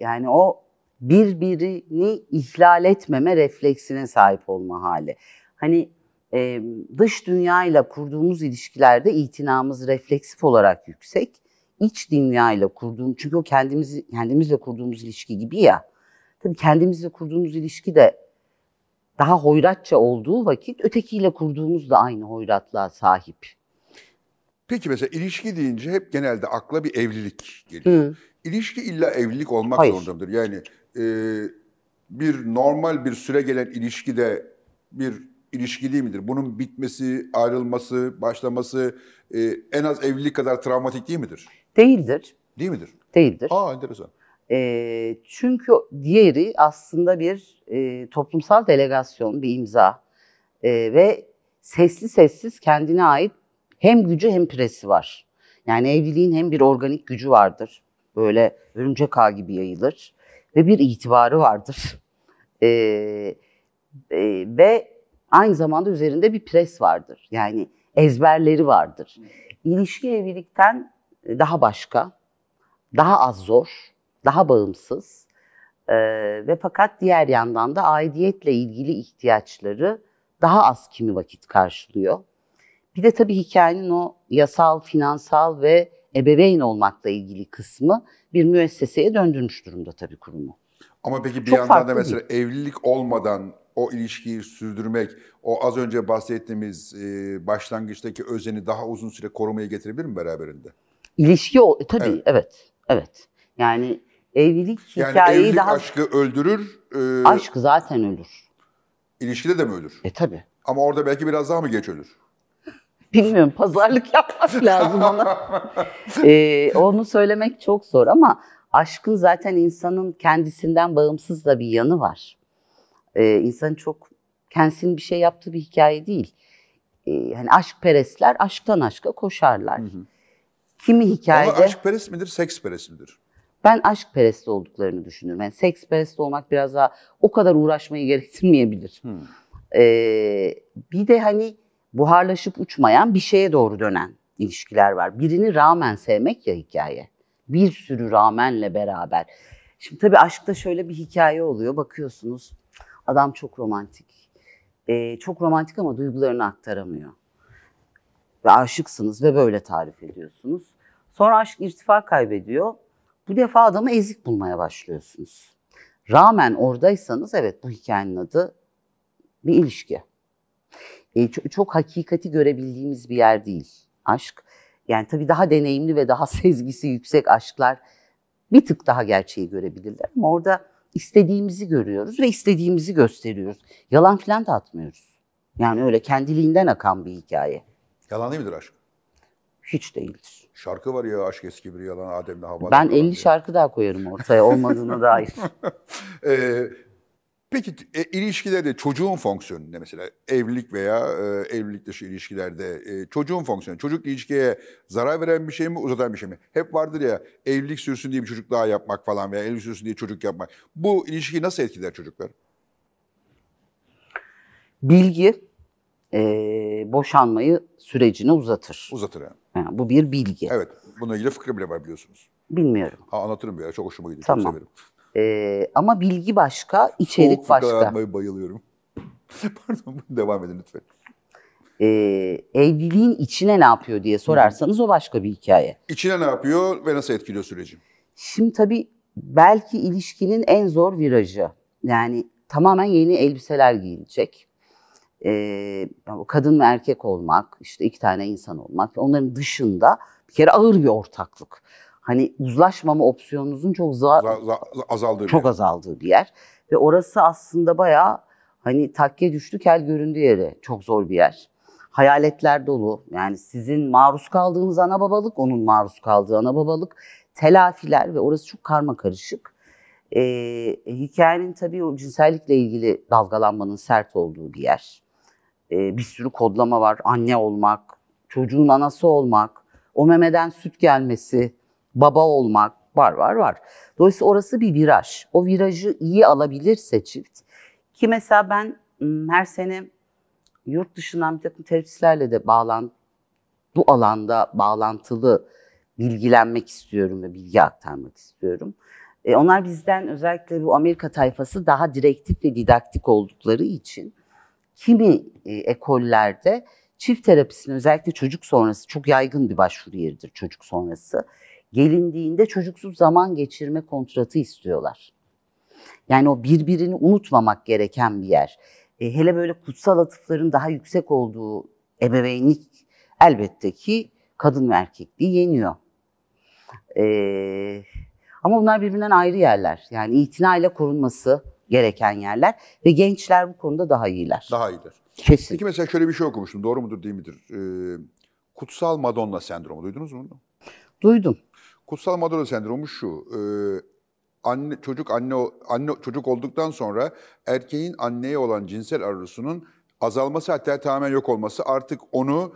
Speaker 2: yani o birbirini ihlal etmeme refleksine sahip olma hali. Hani e, dış dünyayla kurduğumuz ilişkilerde itinamız refleksif olarak yüksek. İç dünyayla kurduğum, çünkü o kendimizi, kendimizle kurduğumuz ilişki gibi ya. Tabii kendimizle kurduğumuz ilişki de daha hoyratça olduğu vakit ötekiyle kurduğumuz da aynı hoyratlığa sahip.
Speaker 1: Peki mesela ilişki deyince hep genelde akla bir evlilik geliyor. Hı. İlişki illa evlilik olmak Hayır. zorunda mıdır? Yani e, bir normal bir süre gelen ilişkide bir ilişkili midir? Bunun bitmesi, ayrılması, başlaması e, en az evlilik kadar travmatik değil midir?
Speaker 2: Değildir. Değil midir? Değildir. Aa enteresan. E, çünkü diğeri aslında bir e, toplumsal delegasyon, bir imza e, ve sesli sessiz kendine ait hem gücü hem presi var. Yani evliliğin hem bir organik gücü vardır. Böyle örümcek ağ gibi yayılır. Ve bir itibarı vardır. Ee, e, ve Aynı zamanda üzerinde bir pres vardır. Yani ezberleri vardır. İlişki evlilikten e, daha başka, daha az zor, daha bağımsız ee, ve fakat diğer yandan da aidiyetle ilgili ihtiyaçları daha az kimi vakit karşılıyor. Bir de tabii hikayenin o yasal, finansal ve ebeveyn olmakla ilgili kısmı bir müesseseye döndürmüş durumda tabii kurumu. Ama peki bir Çok yandan da mesela
Speaker 1: değil. evlilik olmadan o ilişkiyi sürdürmek, o az önce bahsettiğimiz e, başlangıçtaki özeni daha uzun süre korumaya getirebilir mi beraberinde?
Speaker 2: İlişki o e, tabii evet. evet. Evet. Yani evlilik yani evlilik daha
Speaker 1: aşkı öldürür. E, aşk zaten ölür. İlişkide de mi ölür? E tabii. Ama orada belki biraz daha mı geç ölür? Bilmiyorum pazarlık
Speaker 2: yapmak lazım ona. ee, onu söylemek çok zor ama aşkın zaten insanın kendisinden bağımsız da bir yanı var. Ee, insan çok kendisinin bir şey yaptığı bir hikaye değil. Ee, yani aşk perestler aşktan aşka koşarlar. Hı hı. Kimi hikayede... Ama aşk
Speaker 1: perest midir, seks perest midir?
Speaker 2: Ben aşk perest olduklarını düşünüyorum. Yani seks perest olmak biraz daha o kadar uğraşmayı gerektirmeyebilir. Hmm. Ee, bir de hani buharlaşıp uçmayan bir şeye doğru dönen ilişkiler var. Birini rağmen sevmek ya hikaye. Bir sürü rağmenle beraber. Şimdi tabii aşkta şöyle bir hikaye oluyor. Bakıyorsunuz Adam çok romantik. Ee, çok romantik ama duygularını aktaramıyor. Ve aşıksınız ve böyle tarif ediyorsunuz. Sonra aşk irtifa kaybediyor. Bu defa adamı ezik bulmaya başlıyorsunuz. Rağmen oradaysanız evet bu hikayenin adı bir ilişki. E, ee, çok, çok hakikati görebildiğimiz bir yer değil aşk. Yani tabii daha deneyimli ve daha sezgisi yüksek aşklar bir tık daha gerçeği görebilirler. Ama orada istediğimizi görüyoruz ve istediğimizi gösteriyoruz. Yalan filan da atmıyoruz. Yani öyle kendiliğinden akan bir hikaye.
Speaker 1: Yalan değil midir aşk?
Speaker 2: Hiç değildir.
Speaker 1: Şarkı var ya aşk eski bir yalan Adem'le Havva. Ben 50
Speaker 2: diye. şarkı daha koyarım ortaya
Speaker 1: olmadığına dair. ee, Peki e, ilişkilerde çocuğun fonksiyonunda mesela evlilik veya e, evlilik dışı ilişkilerde e, çocuğun fonksiyonu, çocuk ilişkiye zarar veren bir şey mi, uzatan bir şey mi? Hep vardır ya evlilik sürsün diye bir çocuk daha yapmak falan veya evlilik sürsün diye çocuk yapmak. Bu ilişkiyi nasıl etkiler çocuklar? Bilgi e, boşanmayı sürecini uzatır. Uzatır yani. yani. Bu bir bilgi. Evet, bununla ilgili fıkra bile var biliyorsunuz. Bilmiyorum. Ha, anlatırım bir ara, çok hoşuma gidiyor, tamam. çok severim. E,
Speaker 2: ama bilgi başka, içerik Soğuk başka. Soğuk
Speaker 1: bayılıyorum.
Speaker 2: Pardon devam edin lütfen. E, evliliğin içine ne yapıyor diye sorarsanız o başka bir hikaye.
Speaker 1: İçine ne yapıyor ve nasıl etkiliyor süreci?
Speaker 2: Şimdi tabii belki ilişkinin en zor virajı. Yani tamamen yeni elbiseler giyilecek. Ee, kadın ve erkek olmak, işte iki tane insan olmak onların dışında bir kere ağır bir ortaklık hani uzlaşmama opsiyonunuzun çok za- za- za- azaldığı çok yer. azaldığı bir yer ve orası aslında bayağı hani takke düştü kel göründü yeri çok zor bir yer. Hayaletler dolu. Yani sizin maruz kaldığınız ana babalık, onun maruz kaldığı ana babalık, telafiler ve orası çok karma karışık. Ee, e, hikayenin tabii o cinsellikle ilgili dalgalanmanın sert olduğu bir yer. Ee, bir sürü kodlama var. Anne olmak, çocuğun anası olmak, o memeden süt gelmesi, baba olmak var var var. Dolayısıyla orası bir viraj. O virajı iyi alabilirse çift. Ki mesela ben her sene yurt dışından bir takım terapistlerle de bağlan bu alanda bağlantılı bilgilenmek istiyorum ve bilgi aktarmak istiyorum. E, onlar bizden özellikle bu Amerika tayfası daha direktif ve didaktik oldukları için kimi e, ekollerde çift terapisinin özellikle çocuk sonrası çok yaygın bir başvuru yeridir çocuk sonrası gelindiğinde çocuksuz zaman geçirme kontratı istiyorlar. Yani o birbirini unutmamak gereken bir yer. E, hele böyle kutsal atıfların daha yüksek olduğu ebeveynlik elbette ki kadın ve erkekliği yeniyor. E, ama bunlar birbirinden ayrı yerler. Yani itinayla korunması gereken yerler ve gençler bu konuda daha iyiler. Daha iyidir.
Speaker 1: Kesin. Peki mesela şöyle bir şey okumuştum. Doğru mudur değil midir? Ee, kutsal Madonna sendromu duydunuz mu bunu? Duydum. Kutsal Maduro sendromu şu. E, anne çocuk anne anne çocuk olduktan sonra erkeğin anneye olan cinsel arzusunun azalması hatta tamamen yok olması artık onu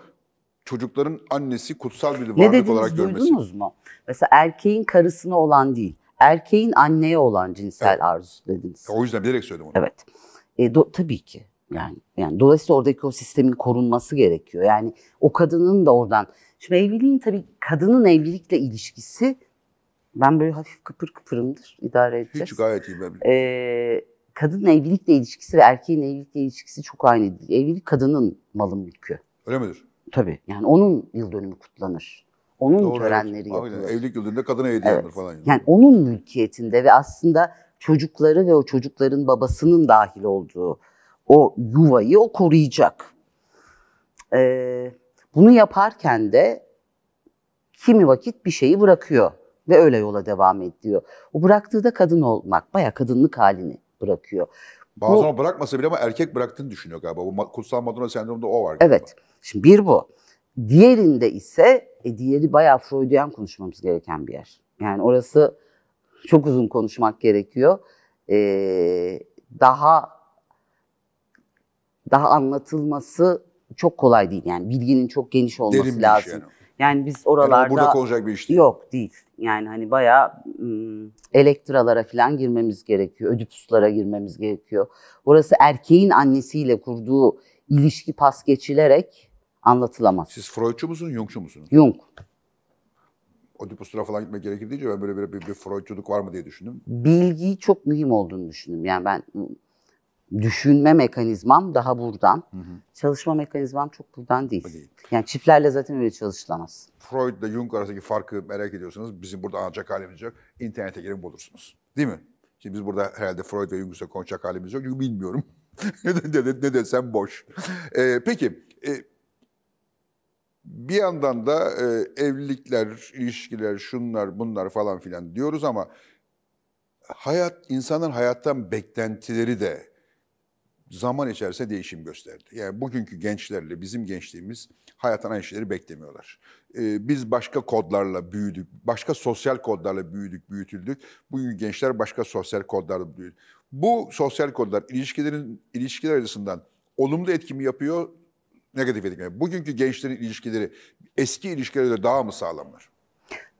Speaker 1: çocukların annesi kutsal bir varlık dediniz, olarak görmesi. Ne duydunuz mu?
Speaker 2: Mesela erkeğin karısına olan değil, erkeğin anneye olan cinsel evet. arzusu dediniz. O yüzden bilerek söyledim onu. Evet. E, do, tabii ki. Yani yani dolayısıyla oradaki o sistemin korunması gerekiyor. Yani o kadının da oradan Şimdi evliliğin tabii kadının evlilikle ilişkisi ben böyle hafif kıpır kıpırımdır idare edeceğiz. Hiç gayet iyi ben. Ee, kadın evlilikle ilişkisi ve erkeğin evlilikle ilişkisi çok aynı değil. Evlilik kadının malı mülkü. Öyle midir? Tabii. Yani onun yıl dönümü kutlanır. Onun Doğru, törenleri
Speaker 1: evet. yapılır. Evlilik yıl dönümünde kadına hediye evet. falan. Yani. yani
Speaker 2: onun mülkiyetinde ve aslında çocukları ve o çocukların babasının dahil olduğu o yuvayı o koruyacak. Ee, bunu yaparken de kimi vakit bir şeyi bırakıyor ve öyle yola devam ediyor. O bıraktığı da kadın olmak, bayağı kadınlık halini bırakıyor. Bazen bu, o bırakmasa
Speaker 1: bile ama erkek bıraktığını düşünüyor galiba. Bu kutsal Madonna sendromunda o var
Speaker 2: galiba. Evet. Şimdi bir bu. Diğerinde ise e, diğeri bayağı Freudian konuşmamız gereken bir yer. Yani orası çok uzun konuşmak gerekiyor. Ee, daha daha anlatılması çok kolay değil. Yani bilginin çok geniş olması Derin lazım. yani. Yani biz oralarda... Yani burada konuşacak bir iş değil. Yok değil. Yani hani bayağı ım, elektralara falan girmemiz gerekiyor. Ödipuslara girmemiz gerekiyor. Orası erkeğin annesiyle kurduğu ilişki pas geçilerek anlatılamaz. Siz
Speaker 1: Freudçu musunuz, Jungçu musunuz? Jung. Ödipuslara falan gitmek gerekir deyince ben böyle bir, bir, bir Freudçuluk var mı diye düşündüm.
Speaker 2: Bilgiyi çok mühim olduğunu düşündüm. Yani ben düşünme mekanizmam daha buradan. Hı hı. Çalışma mekanizmam çok buradan değil. değil. Yani çiftlerle zaten öyle çalışılamaz.
Speaker 1: Freud ile Jung arasındaki farkı merak ediyorsanız bizim burada anlatacak halimiz yok. İnternete girin bulursunuz. Değil mi? Şimdi biz burada herhalde Freud ve Jung'la konuşacak halimiz yok çünkü bilmiyorum. ne, ne, ne desem boş. Ee, peki e, bir yandan da e, evlilikler, ilişkiler, şunlar bunlar falan filan diyoruz ama hayat insanın hayattan beklentileri de zaman içerisinde değişim gösterdi. Yani bugünkü gençlerle bizim gençliğimiz hayattan aynı şeyleri beklemiyorlar. Ee, biz başka kodlarla büyüdük, başka sosyal kodlarla büyüdük, büyütüldük. Bugün gençler başka sosyal kodlarla büyüdük. Bu sosyal kodlar ilişkilerin ilişkiler açısından olumlu etkimi yapıyor, negatif etkimi. Bugünkü gençlerin ilişkileri eski ilişkilere daha mı sağlamlar?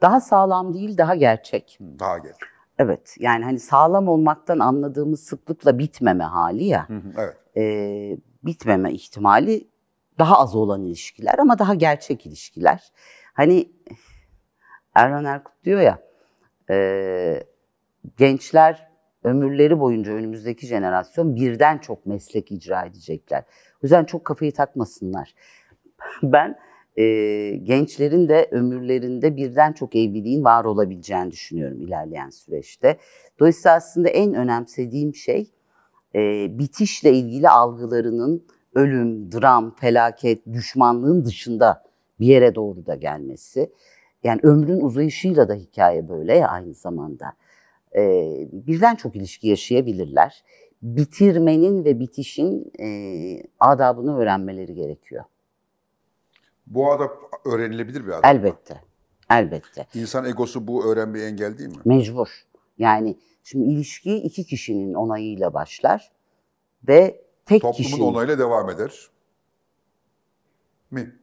Speaker 1: Daha sağlam değil,
Speaker 2: daha gerçek.
Speaker 1: Daha gerçek. Evet
Speaker 2: yani hani sağlam olmaktan anladığımız sıklıkla bitmeme hali ya. evet. E, bitmeme ihtimali daha az olan ilişkiler ama daha gerçek ilişkiler. Hani Erhan Erkut diyor ya e, gençler ömürleri boyunca önümüzdeki jenerasyon birden çok meslek icra edecekler. O yüzden çok kafayı takmasınlar. Ben e, gençlerin de ömürlerinde birden çok evliliğin var olabileceğini düşünüyorum ilerleyen süreçte. Dolayısıyla aslında en önemsediğim şey e, bitişle ilgili algılarının ölüm, dram, felaket, düşmanlığın dışında bir yere doğru da gelmesi. Yani ömrün uzayışıyla da hikaye böyle ya aynı zamanda. E, birden çok ilişki yaşayabilirler. Bitirmenin ve bitişin e, adabını öğrenmeleri gerekiyor.
Speaker 1: Bu adap öğrenilebilir bir adam. Elbette. Elbette. İnsan egosu bu öğrenmeyi engel değil mi? Mecbur.
Speaker 2: Yani şimdi ilişki iki kişinin onayıyla başlar ve tek Toplumun kişinin... Toplumun onayıyla
Speaker 1: devam eder.
Speaker 2: Mi?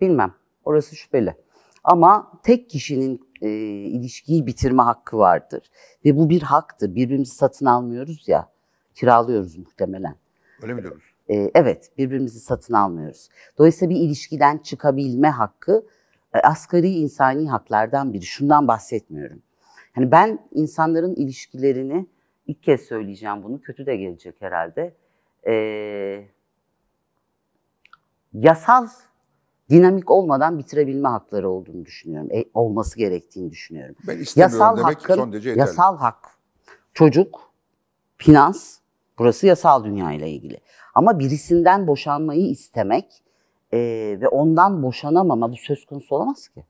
Speaker 2: Bilmem. Orası şüpheli. Ama tek kişinin e, ilişkiyi bitirme hakkı vardır. Ve bu bir haktır. Birbirimizi satın almıyoruz ya. Kiralıyoruz muhtemelen. Öyle mi diyoruz? E, evet, birbirimizi satın almıyoruz. Dolayısıyla bir ilişkiden çıkabilme hakkı e, asgari insani haklardan biri. Şundan bahsetmiyorum. Hani ben insanların ilişkilerini ilk kez söyleyeceğim bunu. Kötü de gelecek herhalde. E, yasal dinamik olmadan bitirebilme hakları olduğunu düşünüyorum. E, olması gerektiğini düşünüyorum. Ben istemiyorum yasal demek hakkın, son derece yeterli. Yasal hak, çocuk, finans, Burası yasal dünya ile ilgili. Ama birisinden boşanmayı istemek e, ve ondan boşanamama bu söz
Speaker 1: konusu olamaz ki.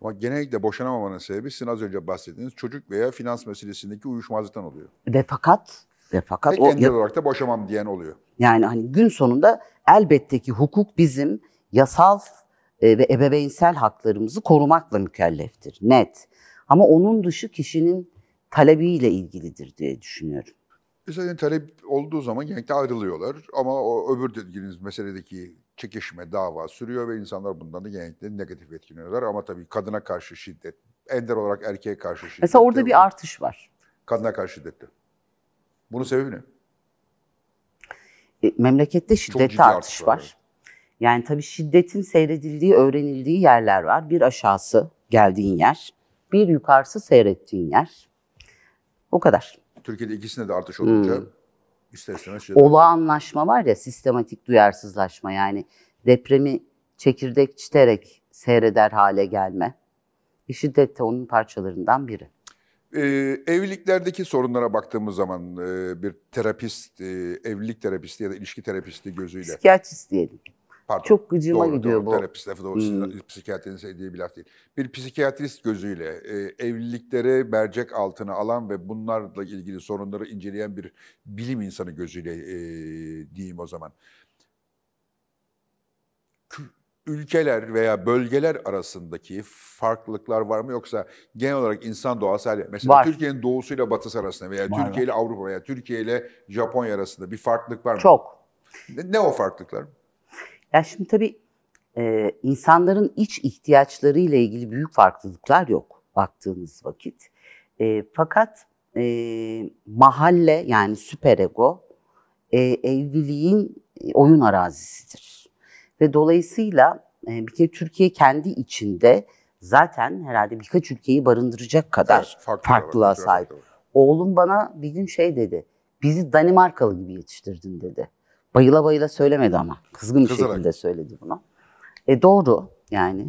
Speaker 1: Ama genellikle boşanamamanın sebebi sizin az önce bahsettiğiniz çocuk veya finans meselesindeki uyuşmazlıktan oluyor.
Speaker 2: Ve fakat ve fakat Tek o engel
Speaker 1: olarak da boşamam diyen oluyor.
Speaker 2: Yani hani gün sonunda elbette ki hukuk bizim yasal e, ve ebeveynsel haklarımızı korumakla mükelleftir. Net. Ama onun dışı kişinin talebiyle ilgilidir diye düşünüyorum.
Speaker 1: E talep olduğu zaman genellikle ayrılıyorlar. Ama o öbür dediğiniz meseledeki çekişme, dava sürüyor ve insanlar bundan da genellikle negatif etkileniyorlar. Ama tabii kadına karşı şiddet, ender olarak erkeğe karşı şiddet. Mesela orada bir artış var. Kadına karşı şiddette. Bunun sebebi ne?
Speaker 2: E, memlekette şiddette artış var. var. Yani tabii şiddetin seyredildiği, öğrenildiği yerler var. Bir aşağısı geldiğin yer, bir yukarısı seyrettiğin yer. O kadar.
Speaker 1: Türkiye'de ikisinde de artış hmm. olunca hmm. ister istemez şey
Speaker 2: Olağanlaşma var ya sistematik duyarsızlaşma yani depremi çekirdek çiterek seyreder hale gelme. Şiddet de onun parçalarından biri.
Speaker 1: Ee, evliliklerdeki sorunlara baktığımız zaman e, bir terapist, e, evlilik terapisti ya da ilişki terapisti gözüyle. Psikiyatrist diyelim. Pardon. Çok gıcıma doğru, gidiyor doğru, bu. Terapist lafı doğru. Hmm. Psikiyatrinin sevdiği bir laf değil. Bir psikiyatrist gözüyle e, evlilikleri bercek altına alan ve bunlarla ilgili sorunları inceleyen bir bilim insanı gözüyle e, diyeyim o zaman. Ülkeler veya bölgeler arasındaki farklılıklar var mı yoksa genel olarak insan doğası mesela Türkiye'nin doğusuyla batısı arasında veya var Türkiye ile Avrupa veya Türkiye ile Japonya arasında bir farklılık var mı? Çok. Ne, ne o farklılıklar?
Speaker 2: Ya şimdi tabii e, insanların iç ihtiyaçları ile ilgili büyük farklılıklar yok baktığınız vakit. E, fakat e, mahalle yani süperego e, evliliğin e, oyun arazisidir. Ve dolayısıyla e, bir kere Türkiye kendi içinde zaten herhalde birkaç ülkeyi barındıracak kadar evet, farklı farklılığa sahip. Oğlum bana bir gün şey dedi, bizi Danimarkalı gibi yetiştirdin dedi. Bayıla bayıla söylemedi ama. Kızgın Kızarak. bir şekilde söyledi bunu. E doğru
Speaker 1: yani.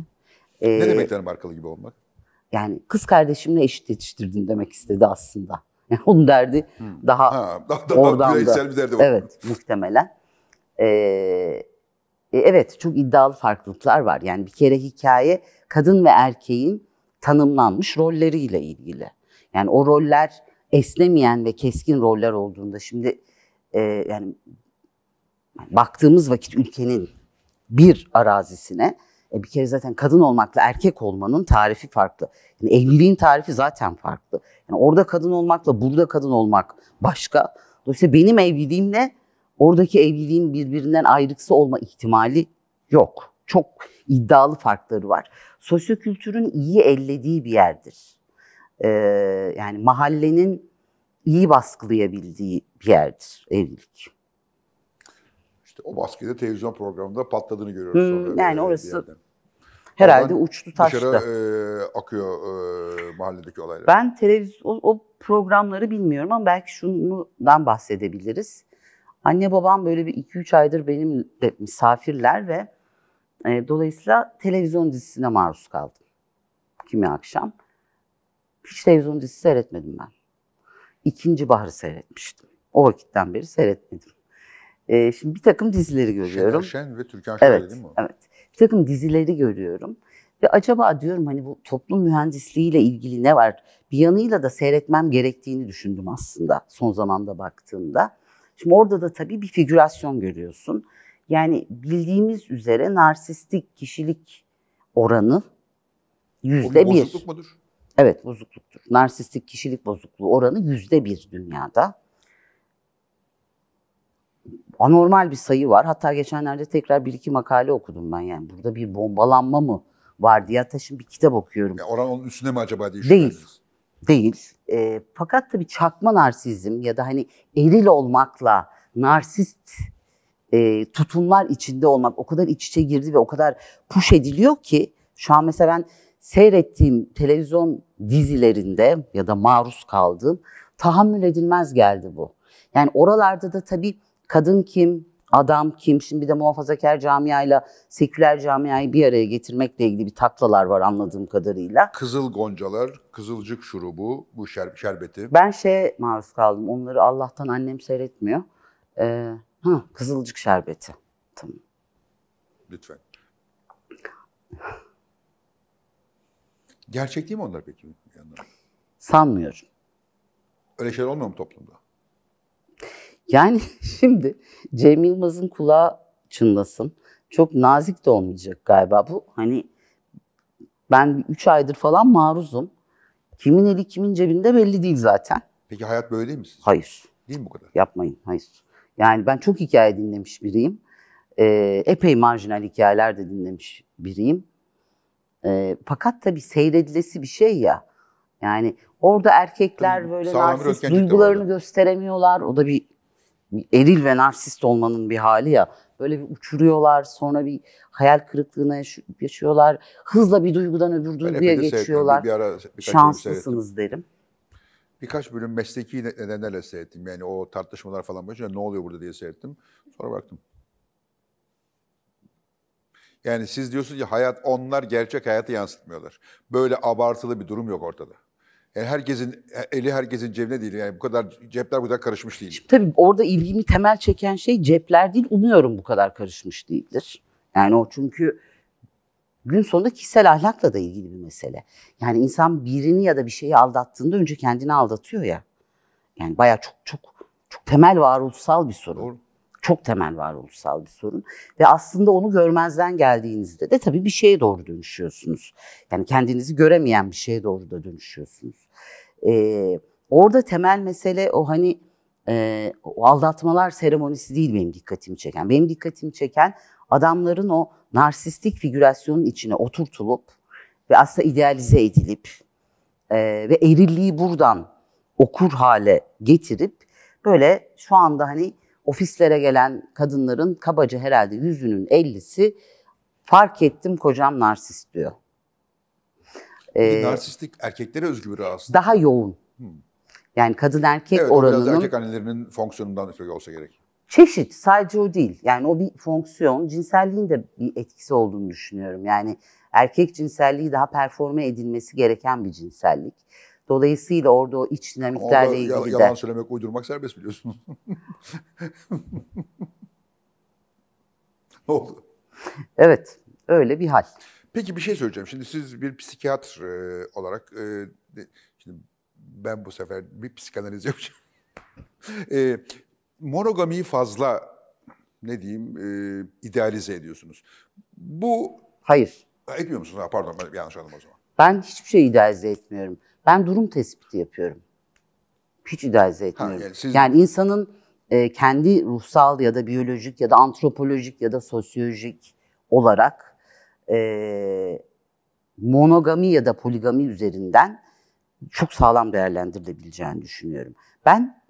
Speaker 1: E, ne demek yani markalı gibi olmak?
Speaker 2: Yani kız kardeşimle eşit yetiştirdin demek istedi aslında. Yani onun derdi hmm. daha, ha, daha, daha oradan da. bir
Speaker 1: derdi var. Evet
Speaker 2: muhtemelen. E, e, evet çok iddialı farklılıklar var. Yani bir kere hikaye kadın ve erkeğin tanımlanmış rolleriyle ilgili. Yani o roller esnemeyen ve keskin roller olduğunda şimdi e, yani baktığımız vakit ülkenin bir arazisine e bir kere zaten kadın olmakla erkek olmanın tarifi farklı. Yani evliliğin tarifi zaten farklı. Yani orada kadın olmakla burada kadın olmak başka. Dolayısıyla benim evliliğimle oradaki evliliğin birbirinden ayrıksı olma ihtimali yok. Çok iddialı farkları var. Sosyokültürün iyi ellediği bir yerdir. Ee, yani mahallenin iyi baskılayabildiği bir yerdir evlilik.
Speaker 1: İşte o baskıyı televizyon programında patladığını görüyoruz. Hmm, sonra yani e, orası
Speaker 2: herhalde Ondan uçtu taştı. Dışarı
Speaker 1: e, akıyor e, mahalledeki olaylar. Ben
Speaker 2: televizyon, o, o programları bilmiyorum ama belki şundan bahsedebiliriz. Anne babam böyle bir 2-3 aydır benim de misafirler ve e, dolayısıyla televizyon dizisine maruz kaldım. Kimi akşam. Hiç televizyon dizisi seyretmedim ben. İkinci Bahar'ı seyretmiştim. O vakitten beri seyretmedim. E, şimdi bir takım dizileri görüyorum. Şener Şen ve Türkan Şoray evet, değil mi? Evet. Bir takım dizileri görüyorum. Ve acaba diyorum hani bu toplum mühendisliği ile ilgili ne var? Bir yanıyla da seyretmem gerektiğini düşündüm aslında son zamanda baktığımda. Şimdi orada da tabii bir figürasyon görüyorsun. Yani bildiğimiz üzere narsistik kişilik oranı yüzde bir. Bozukluk mudur? Evet bozukluktur. Narsistik kişilik bozukluğu oranı yüzde bir dünyada anormal bir sayı var. Hatta geçenlerde tekrar bir iki makale okudum ben yani. Burada bir bombalanma mı var diye. Hatta şimdi bir kitap okuyorum. Ya oran
Speaker 1: onun üstüne mi acaba diye
Speaker 2: Değil. Değil. E, fakat tabii çakma narsizm ya da hani eril olmakla narsist e, tutumlar içinde olmak o kadar iç içe girdi ve o kadar push ediliyor ki şu an mesela ben seyrettiğim televizyon dizilerinde ya da maruz kaldığım tahammül edilmez geldi bu. Yani oralarda da tabii Kadın kim? Adam kim? Şimdi bir de muhafazakar camiayla seküler camiayı bir araya getirmekle ilgili bir taklalar var anladığım kadarıyla. Kızıl goncalar, kızılcık şurubu, bu şer şerbeti. Ben şeye maruz kaldım. Onları Allah'tan annem seyretmiyor. Ee, ha, kızılcık şerbeti. Tamam. Lütfen.
Speaker 1: Gerçek değil mi onlar peki? Sanmıyorum. Öyle şeyler olmuyor mu toplumda?
Speaker 2: Yani şimdi Cem Yılmaz'ın kulağı çınlasın. Çok nazik de olmayacak galiba bu. Hani ben 3 aydır falan maruzum. Kimin eli kimin cebinde belli değil zaten. Peki hayat böyle değil mi sizce? Hayır. Değil mi bu kadar? Yapmayın, hayır. Yani ben çok hikaye dinlemiş biriyim. Ee, epey marjinal hikayeler de dinlemiş biriyim. Ee, fakat tabii seyredilesi bir şey ya. Yani orada erkekler tabii, böyle narsist duygularını gösteremiyorlar. O da bir eril ve narsist olmanın bir hali ya. Böyle bir uçuruyorlar, sonra bir hayal kırıklığına yaşıyorlar. Hızla bir duygudan öbür duyguya geçiyorlar. Bir ara, Şanslısınız
Speaker 1: derim. Birkaç bölüm mesleki nedenlerle seyrettim. Yani o tartışmalar falan başında ne oluyor burada diye seyrettim. Sonra baktım. Yani siz diyorsunuz ki hayat onlar gerçek hayatı yansıtmıyorlar. Böyle abartılı bir durum yok ortada. Yani herkesin eli herkesin cebine değil. Yani bu kadar cepler bu kadar karışmış değil. Şimdi
Speaker 2: tabii orada ilgimi temel çeken şey cepler değil. Umuyorum bu kadar karışmış değildir. Yani o çünkü gün sonunda kişisel ahlakla da ilgili bir mesele. Yani insan birini ya da bir şeyi aldattığında önce kendini aldatıyor ya. Yani baya çok çok çok temel varoluşsal bir sorun. Doğru çok temel varoluşsal bir sorun. Ve aslında onu görmezden geldiğinizde de tabii bir şeye doğru dönüşüyorsunuz. Yani kendinizi göremeyen bir şeye doğru da dönüşüyorsunuz. Ee, orada temel mesele o hani e, o aldatmalar seremonisi değil benim dikkatimi çeken. Benim dikkatimi çeken adamların o narsistik figürasyonun içine oturtulup ve aslında idealize edilip e, ve erilliği buradan okur hale getirip böyle şu anda hani ofislere gelen kadınların kabaca herhalde yüzünün ellisi fark ettim kocam narsist diyor. Ee, narsistlik
Speaker 1: erkeklere özgü bir rahatsızlık. Daha yoğun. Hmm.
Speaker 2: Yani kadın erkek evet, oranının... Evet erkek
Speaker 1: annelerinin fonksiyonundan ötürü olsa gerek.
Speaker 2: Çeşit sadece o değil. Yani o bir fonksiyon. Cinselliğin de bir etkisi olduğunu düşünüyorum. Yani erkek cinselliği daha performe edilmesi gereken bir cinsellik Dolayısıyla orada o iç dinamiklerle ilgili yalan de. Yalan
Speaker 1: söylemek, uydurmak serbest biliyorsunuz. ne oldu? Evet, öyle bir hal. Peki bir şey söyleyeceğim. Şimdi siz bir psikiyatr e, olarak, e, şimdi ben bu sefer bir psikanaliz yapacağım. e, monogamiyi fazla ne diyeyim e, idealize ediyorsunuz. Bu... Hayır. Etmiyor musunuz? pardon ben yanlış anladım o zaman.
Speaker 2: Ben hiçbir şey idealize etmiyorum. Ben durum tespiti yapıyorum. Hiç idealize etmiyorum. Ha, yani, siz... yani insanın e, kendi ruhsal ya da biyolojik ya da antropolojik ya da sosyolojik olarak e, monogami ya da poligami üzerinden çok sağlam değerlendirilebileceğini düşünüyorum. Ben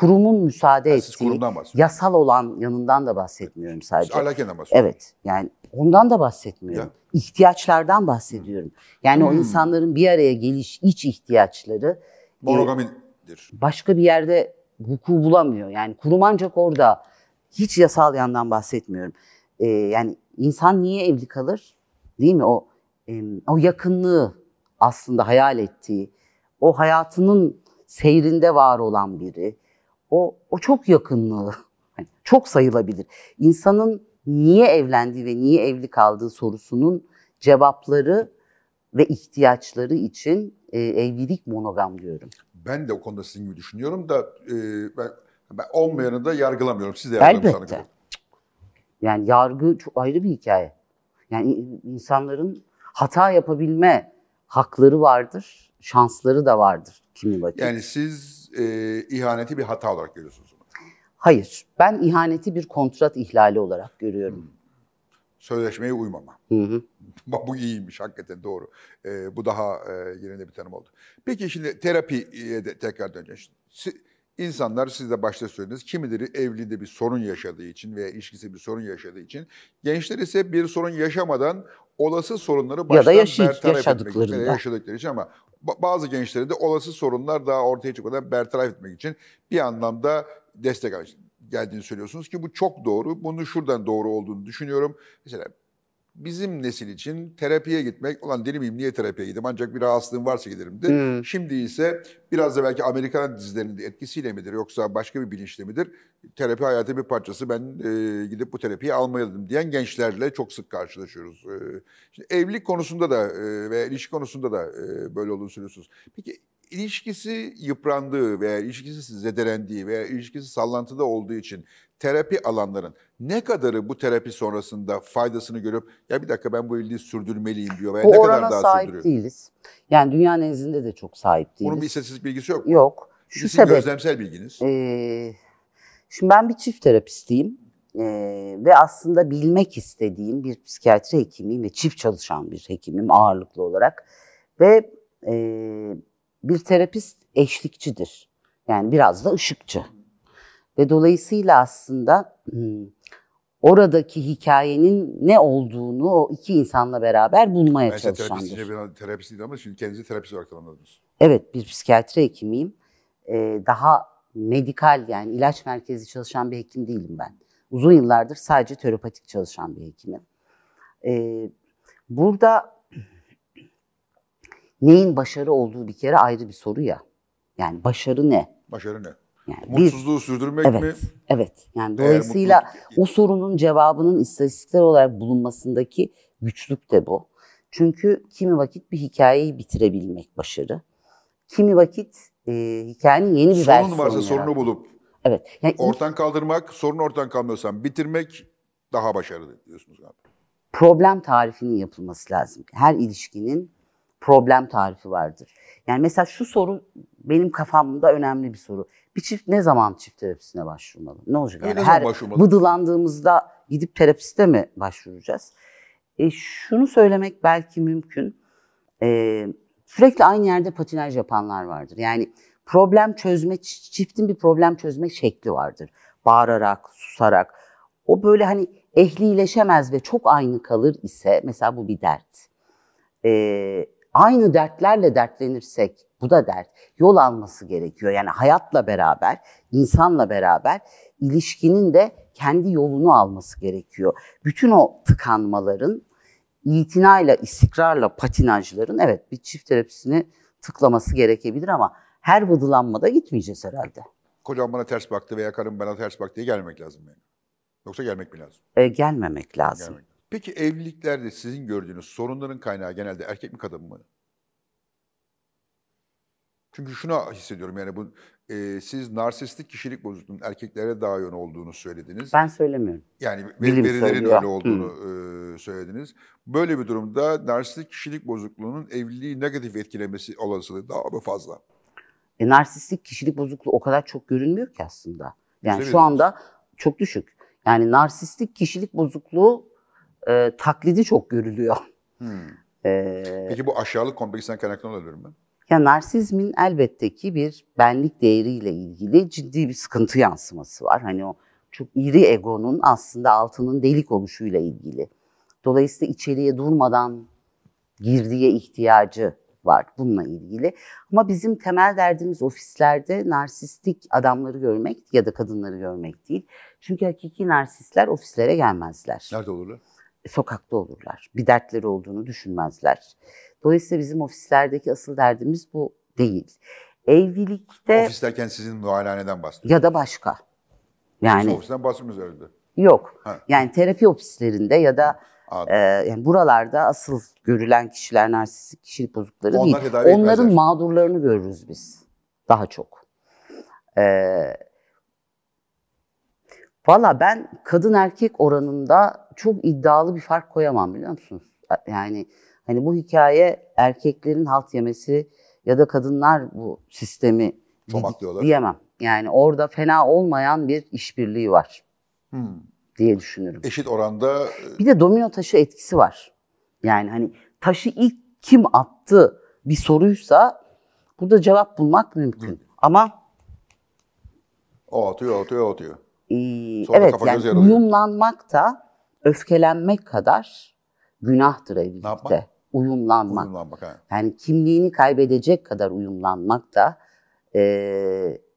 Speaker 2: kurumun müsaade yani ettiği, yasal olan yanından da bahsetmiyorum sadece. Siz ahlakenden bahsediyorum. Evet, yani ondan da bahsetmiyorum. Ya. İhtiyaçlardan bahsediyorum. Yani hmm. o insanların bir araya geliş, iç ihtiyaçları... Monogamidir. E, başka bir yerde hukuku bulamıyor. Yani kurum ancak orada. Hiç yasal yandan bahsetmiyorum. E, yani insan niye evli kalır? Değil mi? O e, o yakınlığı aslında hayal ettiği, o hayatının seyrinde var olan biri o, o çok yakınlığı. Yani çok sayılabilir. İnsanın niye evlendiği ve niye evli kaldığı sorusunun cevapları ve ihtiyaçları için e, evlilik monogam diyorum.
Speaker 1: Ben de o konuda sizin gibi düşünüyorum da e, ben, ben olmayanı da yargılamıyorum. Siz de Elbette.
Speaker 2: Yani yargı çok ayrı bir hikaye. Yani insanların hata yapabilme hakları vardır şansları da vardır kimi vakit.
Speaker 1: Yani siz e, ihaneti bir hata olarak görüyorsunuz.
Speaker 2: Hayır, ben ihaneti bir kontrat
Speaker 1: ihlali olarak görüyorum. Hmm. Sözleşmeye uymama.
Speaker 2: Hı hı. bu iyiymiş
Speaker 1: hakikaten doğru. E, bu daha e, yerinde bir tanım oldu. Peki şimdi terapiye de tekrar döneceğiz. Siz, İnsanlar siz de başta söylediniz kimileri evliliğinde bir sorun yaşadığı için veya ilişkisi bir sorun yaşadığı için gençler ise bir sorun yaşamadan olası sorunları baştan ya da yaşay- bertaraf yaşadıklarında. etmek yaşadıkları için ama bazı gençleri de olası sorunlar daha ortaya çıkmadan bertaraf etmek için bir anlamda destek geldiğini söylüyorsunuz ki bu çok doğru. bunu şuradan doğru olduğunu düşünüyorum. Mesela bizim nesil için terapiye gitmek, olan deli miyim niye terapiye gideyim ancak bir rahatsızlığım varsa giderimdi. Hmm. Şimdi ise biraz da belki Amerikan dizilerinin etkisiyle midir yoksa başka bir bilinçle midir? Terapi hayatı bir parçası ben e, gidip bu terapiyi almayalım diyen gençlerle çok sık karşılaşıyoruz. E, şimdi evlilik konusunda da e, ve ilişki konusunda da e, böyle olduğunu söylüyorsunuz. Peki ilişkisi yıprandığı veya ilişkisi zedelendiği veya ilişkisi sallantıda olduğu için terapi alanların ne kadarı bu terapi sonrasında faydasını görüp ya bir dakika ben bu ilişkiyi sürdürmeliyim diyor veya bu ne kadar daha sahip
Speaker 2: değiliz. Yani dünya nezdinde de çok sahip değiliz. Bunun bir istatistik
Speaker 1: bilgisi yok. Yok.
Speaker 2: Şu Sizin sebep, gözlemsel bilginiz. E, şimdi ben bir çift terapistiyim e, ve aslında bilmek istediğim bir psikiyatri hekimiyim ve çift çalışan bir hekimim ağırlıklı olarak. Ve e, bir terapist eşlikçidir. Yani biraz da ışıkçı. Ve dolayısıyla aslında hmm, oradaki hikayenin ne olduğunu o iki insanla beraber bulmaya Mesela çalışandır. Mesela
Speaker 1: terapist bir terapist değil ama şimdi kendinizi terapist olarak tanımladınız.
Speaker 2: Evet, bir psikiyatri hekimiyim. Ee, daha medikal yani ilaç merkezi çalışan bir hekim değilim ben. Uzun yıllardır sadece terapatik çalışan bir hekimim. Ee, burada neyin başarı olduğu bir kere ayrı bir soru ya. Yani başarı ne?
Speaker 1: Başarı ne? Yani Mutsuzluğu bir, sürdürmek evet, mi?
Speaker 2: Evet. Yani Değer dolayısıyla mutluluk. o sorunun cevabının istatistikler olarak bulunmasındaki güçlük de bu. Çünkü kimi vakit bir hikayeyi
Speaker 1: bitirebilmek
Speaker 2: başarı. Kimi vakit e, hikayenin yeni bir Sorun versiyonu. Sorun varsa sorunu bulup Evet. Yani ortadan
Speaker 1: kaldırmak, sorun ortadan kalmıyorsan bitirmek daha başarılı diyorsunuz galiba.
Speaker 2: Problem tarifinin yapılması lazım. Her ilişkinin problem tarifi vardır. Yani mesela şu soru benim kafamda önemli bir soru. Bir çift ne zaman çift terapisine başvurmalı? Ne olacak? Yani her bıdılandığımızda gidip terapiste mi başvuracağız? E, şunu söylemek belki mümkün. E, sürekli aynı yerde patinaj yapanlar vardır. Yani problem çözme, çiftin bir problem çözme şekli vardır. Bağırarak, susarak. O böyle hani ehlileşemez ve çok aynı kalır ise mesela bu bir dert. Ee, aynı dertlerle dertlenirsek bu da dert. Yol alması gerekiyor. Yani hayatla beraber, insanla beraber ilişkinin de kendi yolunu alması gerekiyor. Bütün o tıkanmaların, itinayla, istikrarla patinajların evet bir çift terapisini tıklaması gerekebilir ama her vıdılanmada gitmeyeceğiz herhalde.
Speaker 1: Kocam bana ters baktı veya karım bana ters baktı diye gelmemek lazım yani. Yoksa gelmek mi lazım?
Speaker 2: E, gelmemek lazım. Gelmek.
Speaker 1: Peki evliliklerde sizin gördüğünüz sorunların kaynağı genelde erkek mi kadın mı? Çünkü şunu hissediyorum yani bu e, siz narsistik kişilik bozukluğunun erkeklere daha yön olduğunu söylediniz. Ben söylemiyorum. Yani Bilim verilerin söylüyor. öyle olduğunu e, söylediniz. Böyle bir durumda narsistik kişilik bozukluğunun evliliği negatif etkilemesi olasılığı daha mı fazla?
Speaker 2: E, narsistik kişilik bozukluğu o kadar çok görünmüyor ki aslında. Yani şu anda çok düşük. Yani narsistik kişilik bozukluğu e, taklidi çok görülüyor.
Speaker 1: Hmm. Ee, Peki bu aşağılık kompleksinden kaynaklı olabilir mi?
Speaker 2: Ya narsizmin elbette ki bir benlik değeriyle ilgili ciddi bir sıkıntı yansıması var. Hani o çok iri egonun aslında altının delik oluşuyla ilgili. Dolayısıyla içeriye durmadan girdiye ihtiyacı var bununla ilgili. Ama bizim temel derdimiz ofislerde narsistik adamları görmek ya da kadınları görmek değil. Çünkü hakiki narsistler ofislere gelmezler. Nerede olurlar? sokakta olurlar. Bir dertleri olduğunu düşünmezler. Dolayısıyla bizim ofislerdeki asıl derdimiz bu değil. Evlilikte... Ofis derken sizin
Speaker 1: muayenehaneden
Speaker 2: bahsediyorsunuz. Ya da başka. Yani... Ofisten bahsediyoruz herhalde. Yok. Ha. Yani terapi ofislerinde ya da e, yani buralarda asıl görülen kişiler narsistik kişilik bozukları Onlar değil. Onların etmezler. mağdurlarını görürüz biz daha çok. E, Valla ben kadın erkek oranında çok iddialı bir fark koyamam biliyor musunuz? Yani hani bu hikaye erkeklerin halt yemesi ya da kadınlar bu sistemi Tomaklıyorlar. diyemem. Yani orada fena olmayan bir işbirliği var hmm. diye düşünürüm. Eşit oranda... E, bir de domino taşı etkisi var. Yani hani taşı ilk kim attı bir soruysa burada cevap bulmak mümkün. Hı. Ama...
Speaker 1: O atıyor, atıyor, atıyor. Ee, Sonra evet yani
Speaker 2: uyumlanmak da öfkelenmek kadar günahtır evlilikte. Uyumlanmak. uyumlanmak he. Yani kimliğini kaybedecek kadar uyumlanmak da e,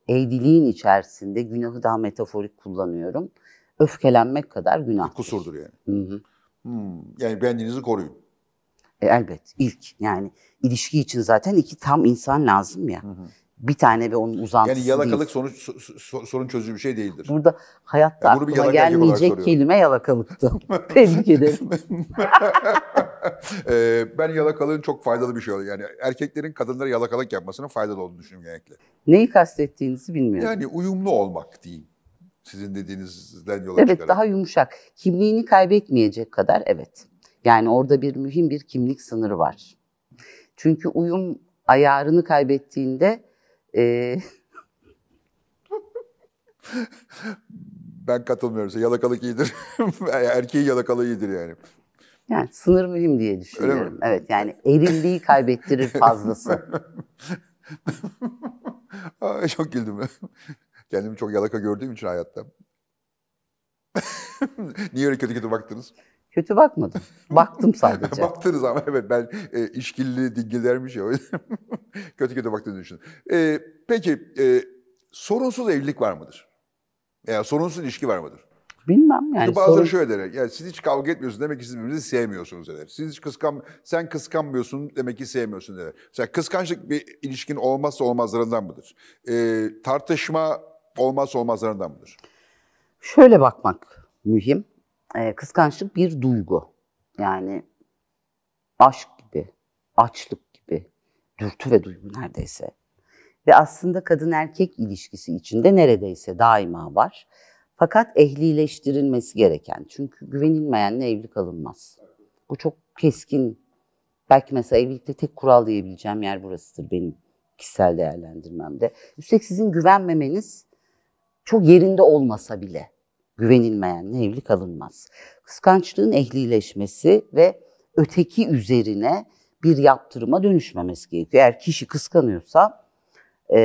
Speaker 2: evliliğin içerisinde günahı daha metaforik kullanıyorum.
Speaker 1: Öfkelenmek
Speaker 2: kadar günah. Kusurdur yani. Hı hı.
Speaker 1: Hmm, yani kendinizi koruyun.
Speaker 2: E, elbet ilk yani ilişki için zaten iki tam insan lazım ya. Hı hı bir tane ve
Speaker 1: onun uzantısı değil. Yani yalakalık değil. sorun çözücü bir şey değildir. Burada hayatta yani aklıma gelmeyecek kelime
Speaker 2: yalakalıktı. Tebrik ederim.
Speaker 1: ee, ben yalakalığın çok faydalı bir şey olduğunu yani erkeklerin kadınlara yalakalık yapmasının faydalı olduğunu düşünüyorum genellikle.
Speaker 2: Neyi kastettiğinizi bilmiyorum. Yani
Speaker 1: uyumlu olmak diyeyim. Sizin dediğinizden yola Evet
Speaker 2: daha yumuşak. Kimliğini kaybetmeyecek kadar evet. Yani orada bir mühim bir kimlik sınırı var. Çünkü uyum ayarını kaybettiğinde ee...
Speaker 1: ben katılmıyorum. Yalakalık iyidir. Erkeği yalakalığı iyidir yani.
Speaker 2: Yani sınır mühim diye düşünüyorum.
Speaker 1: Evet yani erilliği kaybettirir fazlası. Aa, çok güldüm. Kendimi çok yalaka gördüğüm için hayatta. Niye öyle kötü kötü baktınız? Kötü bakmadım. Baktım sadece. Baktınız ama evet ben e, işkilli dingillermiş ya. kötü kötü baktığını düşündüm. E, peki e, sorunsuz evlilik var mıdır? Veya sorunsuz ilişki var mıdır?
Speaker 2: Bilmem yani. Şimdi bazıları sorun...
Speaker 1: şöyle der. Yani siz hiç kavga etmiyorsunuz demek ki siz birbirinizi sevmiyorsunuz der. Siz hiç kıskan, sen kıskanmıyorsun demek ki sevmiyorsun der. Mesela kıskançlık bir ilişkin olmazsa olmazlarından mıdır? E, tartışma olmazsa olmazlarından mıdır? Şöyle bakmak
Speaker 2: mühim e, kıskançlık bir duygu. Yani aşk gibi, açlık gibi, dürtü ve duygu neredeyse. Ve aslında kadın erkek ilişkisi içinde neredeyse daima var. Fakat ehlileştirilmesi gereken. Çünkü güvenilmeyenle evlilik alınmaz. Bu çok keskin. Belki mesela evlilikte tek kural diyebileceğim yer burasıdır benim kişisel değerlendirmemde. Üstelik sizin güvenmemeniz çok yerinde olmasa bile güvenilmeyenle evlilik alınmaz. Kıskançlığın ehlileşmesi ve öteki üzerine bir yaptırıma dönüşmemesi gerekiyor. Eğer kişi kıskanıyorsa e,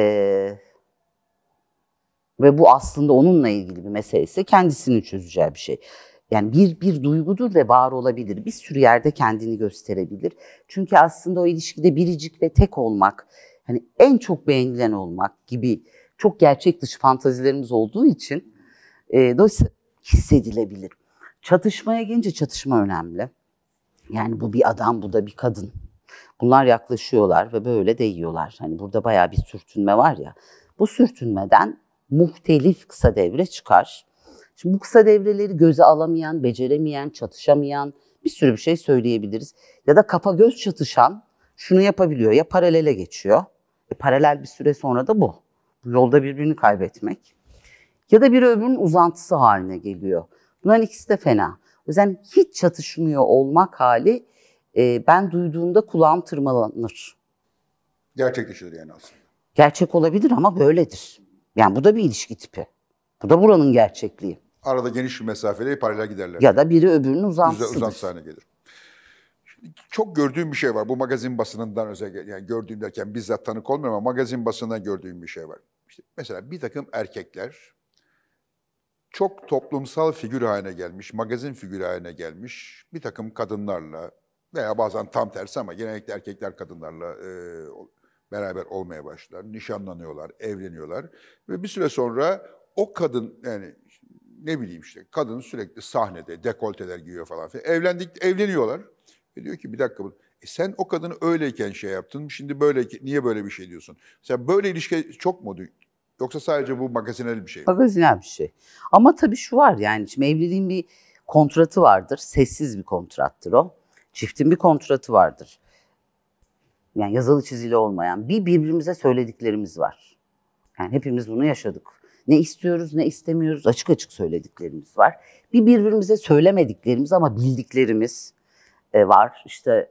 Speaker 2: ve bu aslında onunla ilgili bir mesele ise kendisini çözeceği bir şey. Yani bir, bir duygudur ve var olabilir. Bir sürü yerde kendini gösterebilir. Çünkü aslında o ilişkide biricik ve tek olmak, hani en çok beğenilen olmak gibi çok gerçek dışı fantazilerimiz olduğu için e, dolayısıyla hissedilebilir. Çatışmaya gelince çatışma önemli. Yani bu bir adam, bu da bir kadın. Bunlar yaklaşıyorlar ve böyle değiyorlar. Hani burada bayağı bir sürtünme var ya. Bu sürtünmeden muhtelif kısa devre çıkar. Şimdi bu kısa devreleri göze alamayan, beceremeyen, çatışamayan bir sürü bir şey söyleyebiliriz. Ya da kafa göz çatışan şunu yapabiliyor. Ya paralele geçiyor. E, paralel bir süre sonra da bu. Yolda birbirini kaybetmek ya da bir ömrün uzantısı haline geliyor. Bunların ikisi de fena. O yüzden hiç çatışmıyor olmak hali e, ben duyduğumda kulağım tırmalanır.
Speaker 1: Gerçekleşir yani aslında.
Speaker 2: Gerçek olabilir ama böyledir. Yani bu da bir ilişki tipi. Bu da buranın gerçekliği.
Speaker 1: Arada geniş bir mesafede paralel giderler. Ya da
Speaker 2: biri öbürünün uzantısıdır. Uzantısı
Speaker 1: haline gelir çok gördüğüm bir şey var. Bu magazin basınından özellikle yani gördüğüm derken bizzat tanık olmuyorum ama magazin basından gördüğüm bir şey var. İşte mesela bir takım erkekler çok toplumsal figür haline gelmiş, magazin figürü haline gelmiş bir takım kadınlarla veya bazen tam tersi ama genellikle erkekler kadınlarla e, beraber olmaya başlar. Nişanlanıyorlar, evleniyorlar ve bir süre sonra o kadın yani ne bileyim işte kadın sürekli sahnede dekolteler giyiyor falan filan. Evlendik, evleniyorlar. Ve diyor ki bir dakika bu e sen o kadını öyleyken şey yaptın. Şimdi böyle niye böyle bir şey diyorsun? Sen böyle ilişki çok mu Yoksa sadece bu magazinel bir şey mi?
Speaker 2: Magazinel bir şey. Ama tabii şu var yani şimdi evliliğin bir kontratı vardır. Sessiz bir kontrattır o. Çiftin bir kontratı vardır. Yani yazılı çizili olmayan bir birbirimize söylediklerimiz var. Yani hepimiz bunu yaşadık. Ne istiyoruz ne istemiyoruz açık açık söylediklerimiz var. Bir birbirimize söylemediklerimiz ama bildiklerimiz e, var. İşte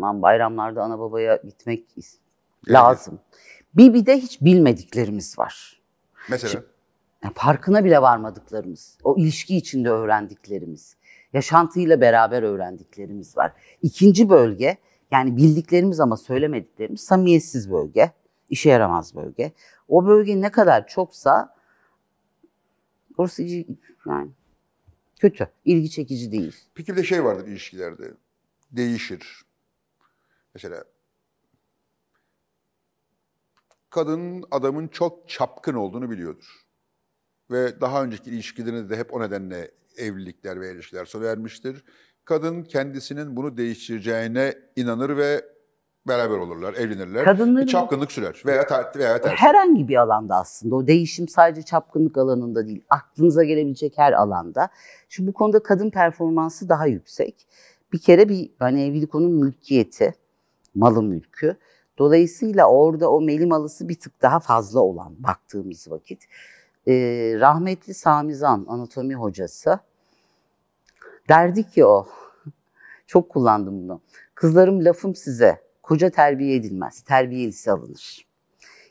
Speaker 2: hani, bayramlarda ana babaya gitmek lazım. Bibi'de hiç bilmediklerimiz var. Mesela? Şimdi, yani farkına bile varmadıklarımız, o ilişki içinde öğrendiklerimiz, yaşantıyla beraber öğrendiklerimiz var. İkinci bölge, yani bildiklerimiz ama söylemediklerimiz samiyetsiz bölge, işe yaramaz bölge. O bölge ne kadar çoksa
Speaker 1: orası yani kötü, ilgi çekici değil. Peki bir de şey vardır ilişkilerde, değişir. Mesela kadının adamın çok çapkın olduğunu biliyordur. Ve daha önceki ilişkilerinde de hep o nedenle evlilikler ve ilişkiler sona ermiştir. Kadın kendisinin bunu değiştireceğine inanır ve beraber olurlar, evlenirler. Kadınların çapkınlık sürer veya ter, veya tersi.
Speaker 2: Herhangi bir alanda aslında o değişim sadece çapkınlık alanında değil, aklınıza gelebilecek her alanda. Şu bu konuda kadın performansı daha yüksek. Bir kere bir hani evlilik onun mülkiyeti, malı mülkü. Dolayısıyla orada o melimalısı bir tık daha fazla olan baktığımız vakit. E, rahmetli Samizan anatomi hocası derdi ki o, çok kullandım bunu. Kızlarım lafım size, koca terbiye edilmez, terbiyelisi alınır.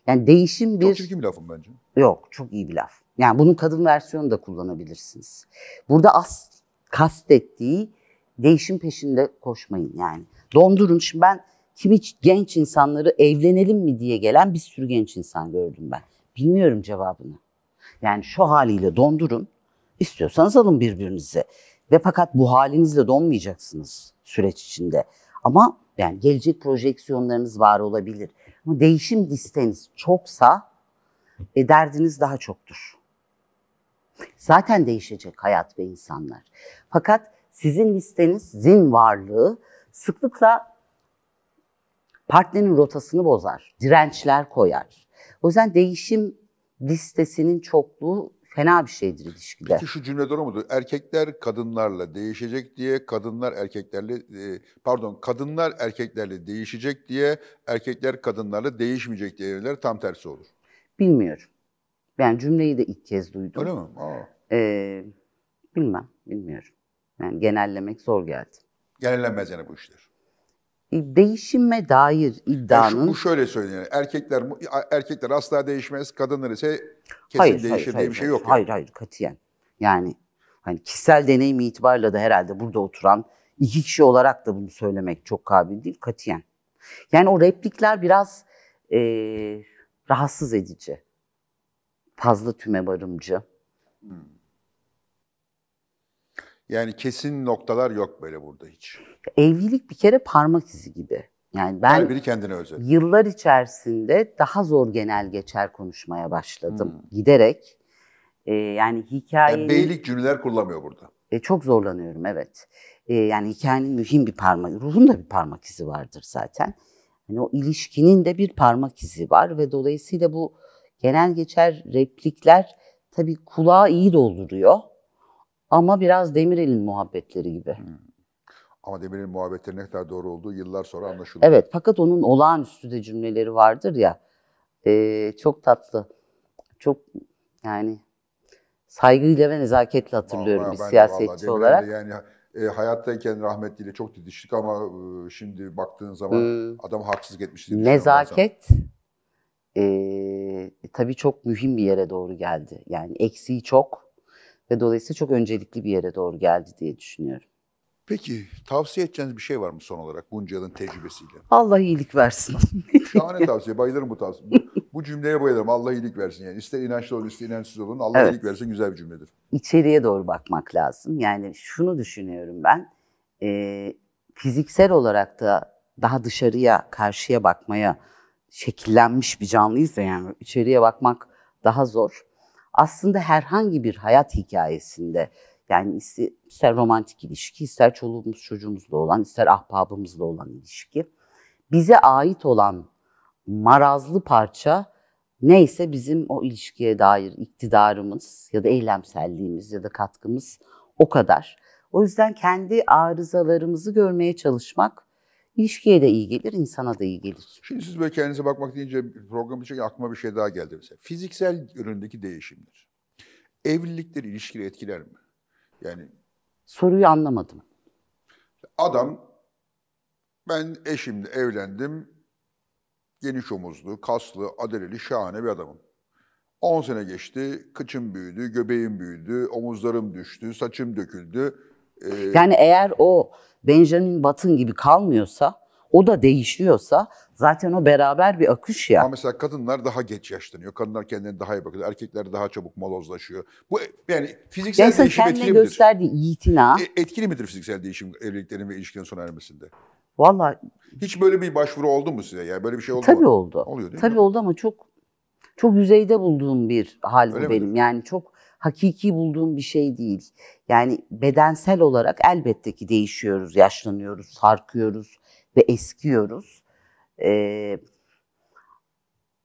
Speaker 2: Yani değişim bir... Çok iyi bir lafım bence. Yok, çok iyi bir laf. Yani bunun kadın versiyonu da kullanabilirsiniz. Burada as kastettiği değişim peşinde koşmayın yani. Dondurun. Şimdi ben hiç genç insanları evlenelim mi diye gelen bir sürü genç insan gördüm ben. Bilmiyorum cevabını. Yani şu haliyle dondurun, istiyorsanız alın birbirinizi. Ve fakat bu halinizle donmayacaksınız süreç içinde. Ama yani gelecek projeksiyonlarınız var olabilir. Ama değişim listeniz çoksa e, derdiniz daha çoktur. Zaten değişecek hayat ve insanlar. Fakat sizin listenizin varlığı sıklıkla partnerin rotasını bozar, dirençler koyar. O yüzden değişim listesinin çokluğu fena bir şeydir ilişkide. Peki
Speaker 1: şu cümle doğru mudur? Erkekler kadınlarla değişecek diye, kadınlar erkeklerle e, pardon, kadınlar erkeklerle değişecek diye, erkekler kadınlarla değişmeyecek diye evler tam tersi olur.
Speaker 2: Bilmiyorum. Yani cümleyi de ilk kez duydum. Öyle mi? Aa. Ee, bilmem, bilmiyorum. Yani genellemek zor geldi.
Speaker 1: Genellenmez yani bu işler
Speaker 2: değişime dair iddianın... Yani e şu, bu
Speaker 1: şöyle söyleniyor. Erkekler erkekler asla değişmez, kadınlar ise
Speaker 2: kesin hayır, değişir hayır, diye hayır, bir şey yok.
Speaker 1: Hayır, yani. hayır, katiyen. Yani hani
Speaker 2: kişisel deneyim itibarıyla da herhalde burada oturan iki kişi olarak da bunu söylemek çok kabil değil, katiyen. Yani o replikler biraz e, rahatsız edici.
Speaker 1: Fazla tüme varımcı. Hmm. Yani kesin noktalar yok böyle burada hiç.
Speaker 2: Evlilik bir kere parmak izi gibi. Yani ben Her biri kendine özel. yıllar içerisinde daha zor genel geçer konuşmaya başladım hmm. giderek. E, yani hikayenin... Yani beylik
Speaker 1: cümleler kullanmıyor burada.
Speaker 2: E, çok zorlanıyorum evet. E, yani hikayenin mühim bir parmak, ruhun da bir parmak izi vardır zaten. Yani o ilişkinin de bir parmak izi var ve dolayısıyla bu genel geçer replikler tabii kulağı iyi dolduruyor. Ama biraz Demirel'in muhabbetleri gibi. Hmm.
Speaker 1: Ama Demirel'in muhabbetleri ne kadar doğru olduğu yıllar sonra anlaşılıyor.
Speaker 2: Evet fakat onun olağanüstü de cümleleri vardır ya. E, çok tatlı. Çok yani saygıyla ve nezaketle hatırlıyorum Vallahi bir siyasetçi de, olarak.
Speaker 1: Yani e, hayattayken rahmetliyle çok didiştik ama e, şimdi baktığın zaman hmm. adam haksızlık etmiş. Nezaket
Speaker 2: e, tabii çok mühim bir yere doğru geldi. Yani eksiği çok ve dolayısıyla çok öncelikli bir yere doğru geldi diye düşünüyorum.
Speaker 1: Peki tavsiye edeceğiniz bir şey var mı son olarak bunca yılın tecrübesiyle? Allah iyilik versin. Şahane tavsiye. Bayılırım bu tavsiye. Bu, bu cümleye bayılırım. Allah iyilik versin yani. İster inançlı olun, ister inançsız olun. Allah evet. iyilik versin güzel bir cümledir.
Speaker 2: İçeriye doğru bakmak lazım. Yani şunu düşünüyorum ben. E, fiziksel olarak da daha dışarıya, karşıya bakmaya şekillenmiş bir canlıyız ya yani içeriye bakmak daha zor aslında herhangi bir hayat hikayesinde yani ister romantik ilişki, ister çoluğumuz çocuğumuzla olan, ister ahbabımızla olan ilişki bize ait olan marazlı parça neyse bizim o ilişkiye dair iktidarımız ya da eylemselliğimiz ya da katkımız o kadar. O yüzden kendi arızalarımızı görmeye çalışmak ilişkiye de iyi gelir, insana da iyi gelir.
Speaker 1: Şimdi siz böyle kendinize bakmak deyince program için şey, aklıma bir şey daha geldi mesela. Fiziksel üründeki değişimler. Evlilikleri ilişkileri etkiler mi? Yani
Speaker 2: soruyu anlamadım.
Speaker 1: Adam ben eşimle evlendim. Geniş omuzlu, kaslı, adeleli, şahane bir adamım. 10 sene geçti, kıçım büyüdü, göbeğim büyüdü, omuzlarım düştü, saçım döküldü e,
Speaker 2: yani eğer o Benjamin Batın gibi kalmıyorsa, o da değişiyorsa zaten o beraber bir akış ya. Ama
Speaker 1: mesela kadınlar daha geç yaşlanıyor. Kadınlar kendilerini daha iyi bakıyor. Erkekler daha çabuk malozlaşıyor. Bu yani fiziksel yani değişim etkili midir?
Speaker 2: gösterdiği itina.
Speaker 1: E, etkili midir fiziksel değişim evliliklerin ve ilişkilerin sona ermesinde? Valla... Hiç böyle bir başvuru oldu mu size? Yani böyle bir şey oldu Tabii mu? oldu. Oluyor değil Tabii
Speaker 2: mi? oldu ama çok çok yüzeyde bulduğum bir hal benim. Midir? Yani çok hakiki bulduğum bir şey değil. Yani bedensel olarak elbette ki değişiyoruz, yaşlanıyoruz, sarkıyoruz ve eskiyoruz. Ee,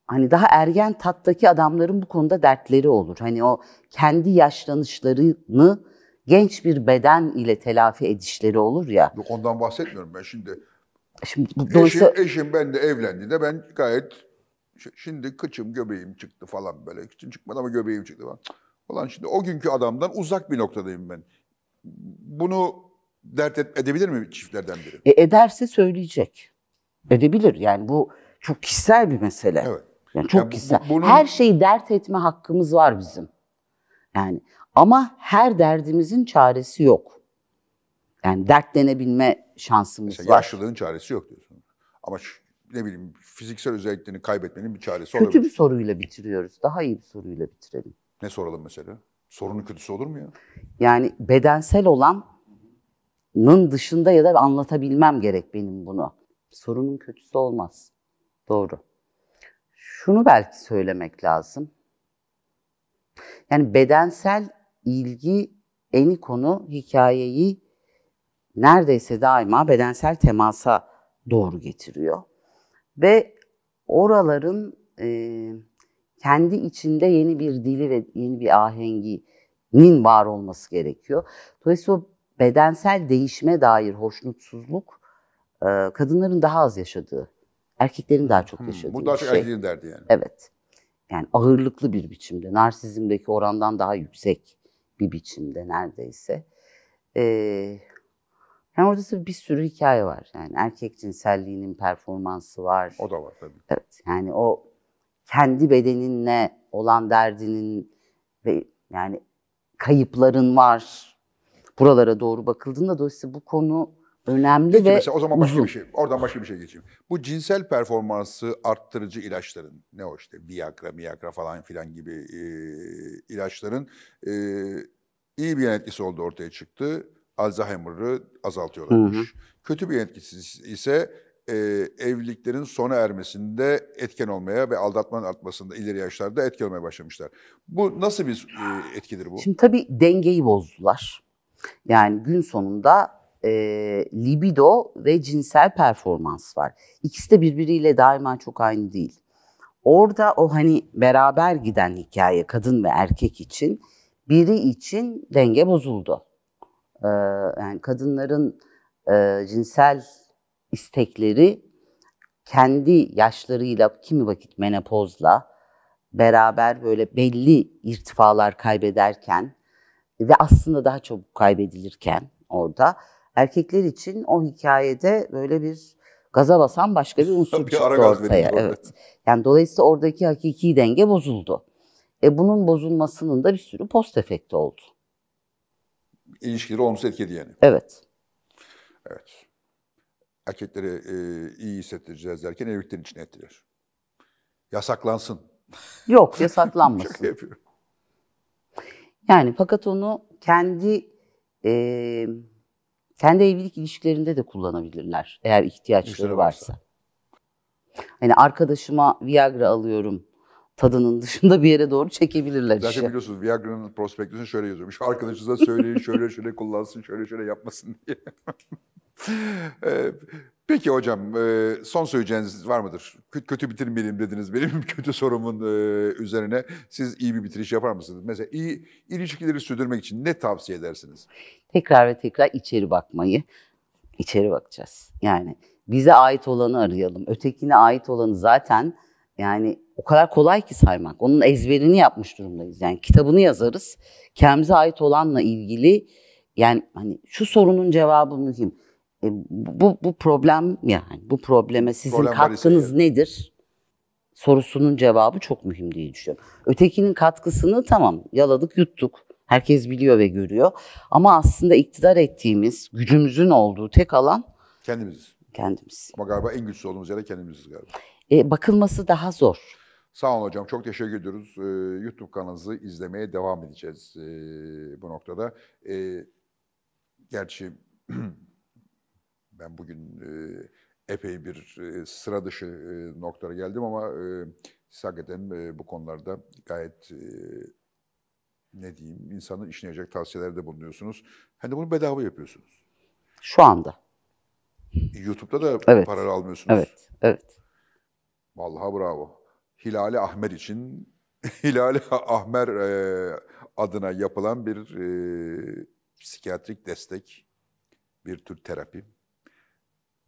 Speaker 2: hani daha ergen tattaki adamların bu konuda dertleri olur. Hani o kendi yaşlanışlarını genç bir beden ile telafi edişleri olur ya. Yok
Speaker 1: ondan bahsetmiyorum ben şimdi.
Speaker 2: Şimdi bu dolayısıyla...
Speaker 1: eşim, eşim ben de evlendi de ben gayet şimdi kıçım göbeğim çıktı falan böyle. Kıçım çıkmadı ama göbeğim çıktı falan. Ulan şimdi o günkü adamdan uzak bir noktadayım ben. Bunu dert edebilir mi çiftlerden
Speaker 2: biri? E, ederse söyleyecek. Edebilir yani bu çok kişisel bir mesele. Evet. Yani çok yani kişisel. Bu, bunun... Her şeyi dert etme hakkımız var bizim. Yani ama her derdimizin çaresi yok. Yani dertlenebilme
Speaker 1: şansımız Mesela var. Yaşlılığın çaresi yok diyorsun. Ama şu, ne bileyim fiziksel özelliklerini kaybetmenin bir çaresi Kötü olabilir. Kötü bir soruyla bitiriyoruz. Daha iyi bir soruyla bitirelim. Ne soralım mesela? Sorunun kötüsü olur mu ya? Yani
Speaker 2: bedensel olanın dışında ya da anlatabilmem gerek benim bunu. Sorunun kötüsü olmaz. Doğru. Şunu belki söylemek lazım. Yani bedensel ilgi eni konu hikayeyi neredeyse daima bedensel temasa doğru getiriyor. Ve oraların e, kendi içinde yeni bir dili ve yeni bir ahenginin var olması gerekiyor. Dolayısıyla o bedensel değişime dair hoşnutsuzluk e, kadınların daha az yaşadığı, erkeklerin daha çok hmm, yaşadığı hmm, bu daha çok şey. erkeğin derdi yani. Evet. Yani ağırlıklı bir biçimde, narsizmdeki orandan daha yüksek bir biçimde neredeyse. Ee, yani orada tabii bir sürü hikaye var. Yani erkek cinselliğinin performansı var. O da var tabii. Evet. Yani o kendi bedeninle olan derdinin ve yani kayıpların var. Buralara doğru bakıldığında dolayısıyla bu konu önemli Peki ve mesela o zaman başka uzun. bir şey,
Speaker 1: oradan başka bir şey geçeyim. Bu cinsel performansı arttırıcı ilaçların, ne o işte Viagra, Viagra falan filan gibi e, ilaçların e, iyi bir etkisi oldu ortaya çıktı. Alzheimer'ı azaltıyorlarmış. Hı hı. Kötü bir etkisi ise e, evliliklerin sona ermesinde etken olmaya ve aldatmanın artmasında ileri yaşlarda etken olmaya başlamışlar. Bu nasıl bir e, etkidir bu?
Speaker 2: Şimdi tabii dengeyi bozdular. Yani gün sonunda e, libido ve cinsel performans var. İkisi de birbiriyle daima çok aynı değil. Orada o hani beraber giden hikaye kadın ve erkek için biri için denge bozuldu. Ee, yani kadınların e, cinsel istekleri kendi yaşlarıyla kimi vakit menopozla beraber böyle belli irtifalar kaybederken ve aslında daha çabuk kaybedilirken orada erkekler için o hikayede böyle bir gaza basan başka bir unsur bir çıktı ortaya. Evet. Yani dolayısıyla oradaki hakiki denge bozuldu. E bunun bozulmasının da bir sürü post efekti oldu.
Speaker 1: İlişkileri olumsuz etkiledi yani. Evet. Evet. Erkekleri e, iyi hissettireceğiz derken evliliklerin içine ettiler. Yasaklansın.
Speaker 2: Yok yasaklanmasın. Şaka Yani fakat onu kendi e, kendi evlilik ilişkilerinde de kullanabilirler eğer ihtiyaçları varsa. varsa. Hani arkadaşıma Viagra alıyorum tadının dışında bir yere doğru çekebilirler Zaten işi. Zaten
Speaker 1: biliyorsunuz Viagra'nın prospektüsü şöyle yazıyormuş. Arkadaşınıza söyleyin şöyle şöyle kullansın, şöyle şöyle yapmasın diye. Ee, peki hocam e, son söyleyeceğiniz var mıdır? Kötü bitirmeyelim dediniz benim kötü sorumun e, üzerine. Siz iyi bir bitiriş yapar mısınız? Mesela iyi ilişkileri sürdürmek için ne tavsiye edersiniz?
Speaker 2: Tekrar ve tekrar içeri bakmayı. içeri bakacağız. Yani bize ait olanı arayalım. Ötekine ait olanı zaten yani o kadar kolay ki saymak. Onun ezberini yapmış durumdayız. Yani kitabını yazarız. Kendimize ait olanla ilgili yani hani şu sorunun cevabı mühim. E, bu, bu problem yani bu probleme sizin problem katkınız yani. nedir? Sorusunun cevabı çok mühim diye düşünüyorum. Ötekinin katkısını tamam yaladık yuttuk. Herkes biliyor ve görüyor. Ama aslında iktidar ettiğimiz, gücümüzün olduğu tek alan kendimiz. Kendimiz. Ama galiba en
Speaker 1: güçlü olduğumuz yere kendimiziz galiba
Speaker 2: e, bakılması daha zor.
Speaker 1: Sağ olun hocam. Çok teşekkür ediyoruz. Ee, YouTube kanalınızı izlemeye devam edeceğiz ee, bu noktada. Ee, gerçi ben bugün e, epey bir e, sıra dışı e, noktaya geldim ama e, siz hakikaten e, bu konularda gayet e, ne diyeyim insanın işine tavsiyelerde bulunuyorsunuz. Hem hani de bunu bedava yapıyorsunuz. Şu anda. E, YouTube'da da evet. para almıyorsunuz. Evet, evet. Vallahi bravo. Hilali Ahmer için Hilali Ahmer e, adına yapılan bir e, psikiyatrik destek, bir tür terapi.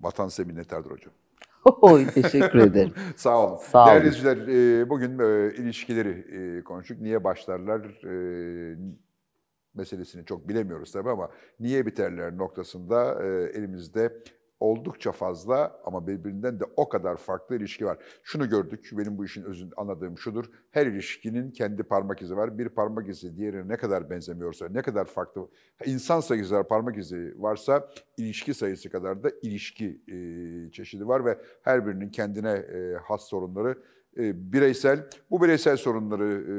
Speaker 1: Vatan size minnettardır hocam. Oy, teşekkür ederim. Sağ olun. Sağ olun. Değerli izleyiciler, e, bugün e, ilişkileri e, konuştuk. Niye başlarlar e, meselesini çok bilemiyoruz tabii ama niye biterler noktasında e, elimizde oldukça fazla ama birbirinden de o kadar farklı ilişki var. Şunu gördük, benim bu işin özün anladığım şudur. Her ilişkinin kendi parmak izi var. Bir parmak izi diğerine ne kadar benzemiyorsa, ne kadar farklı insan sayısı var, parmak izi varsa ilişki sayısı kadar da ilişki e, çeşidi var ve her birinin kendine e, has sorunları e, bireysel. Bu bireysel sorunları e,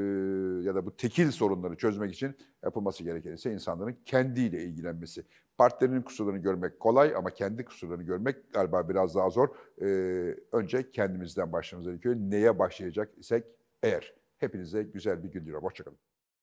Speaker 1: ya da bu tekil sorunları çözmek için yapılması gereken ise insanların kendiyle ilgilenmesi. Partilerinin kusurlarını görmek kolay ama kendi kusurlarını görmek galiba biraz daha zor. Ee, önce kendimizden başlamamız gerekiyor. Neye başlayacak isek eğer. Hepinize güzel bir gün diliyorum. Hoşçakalın.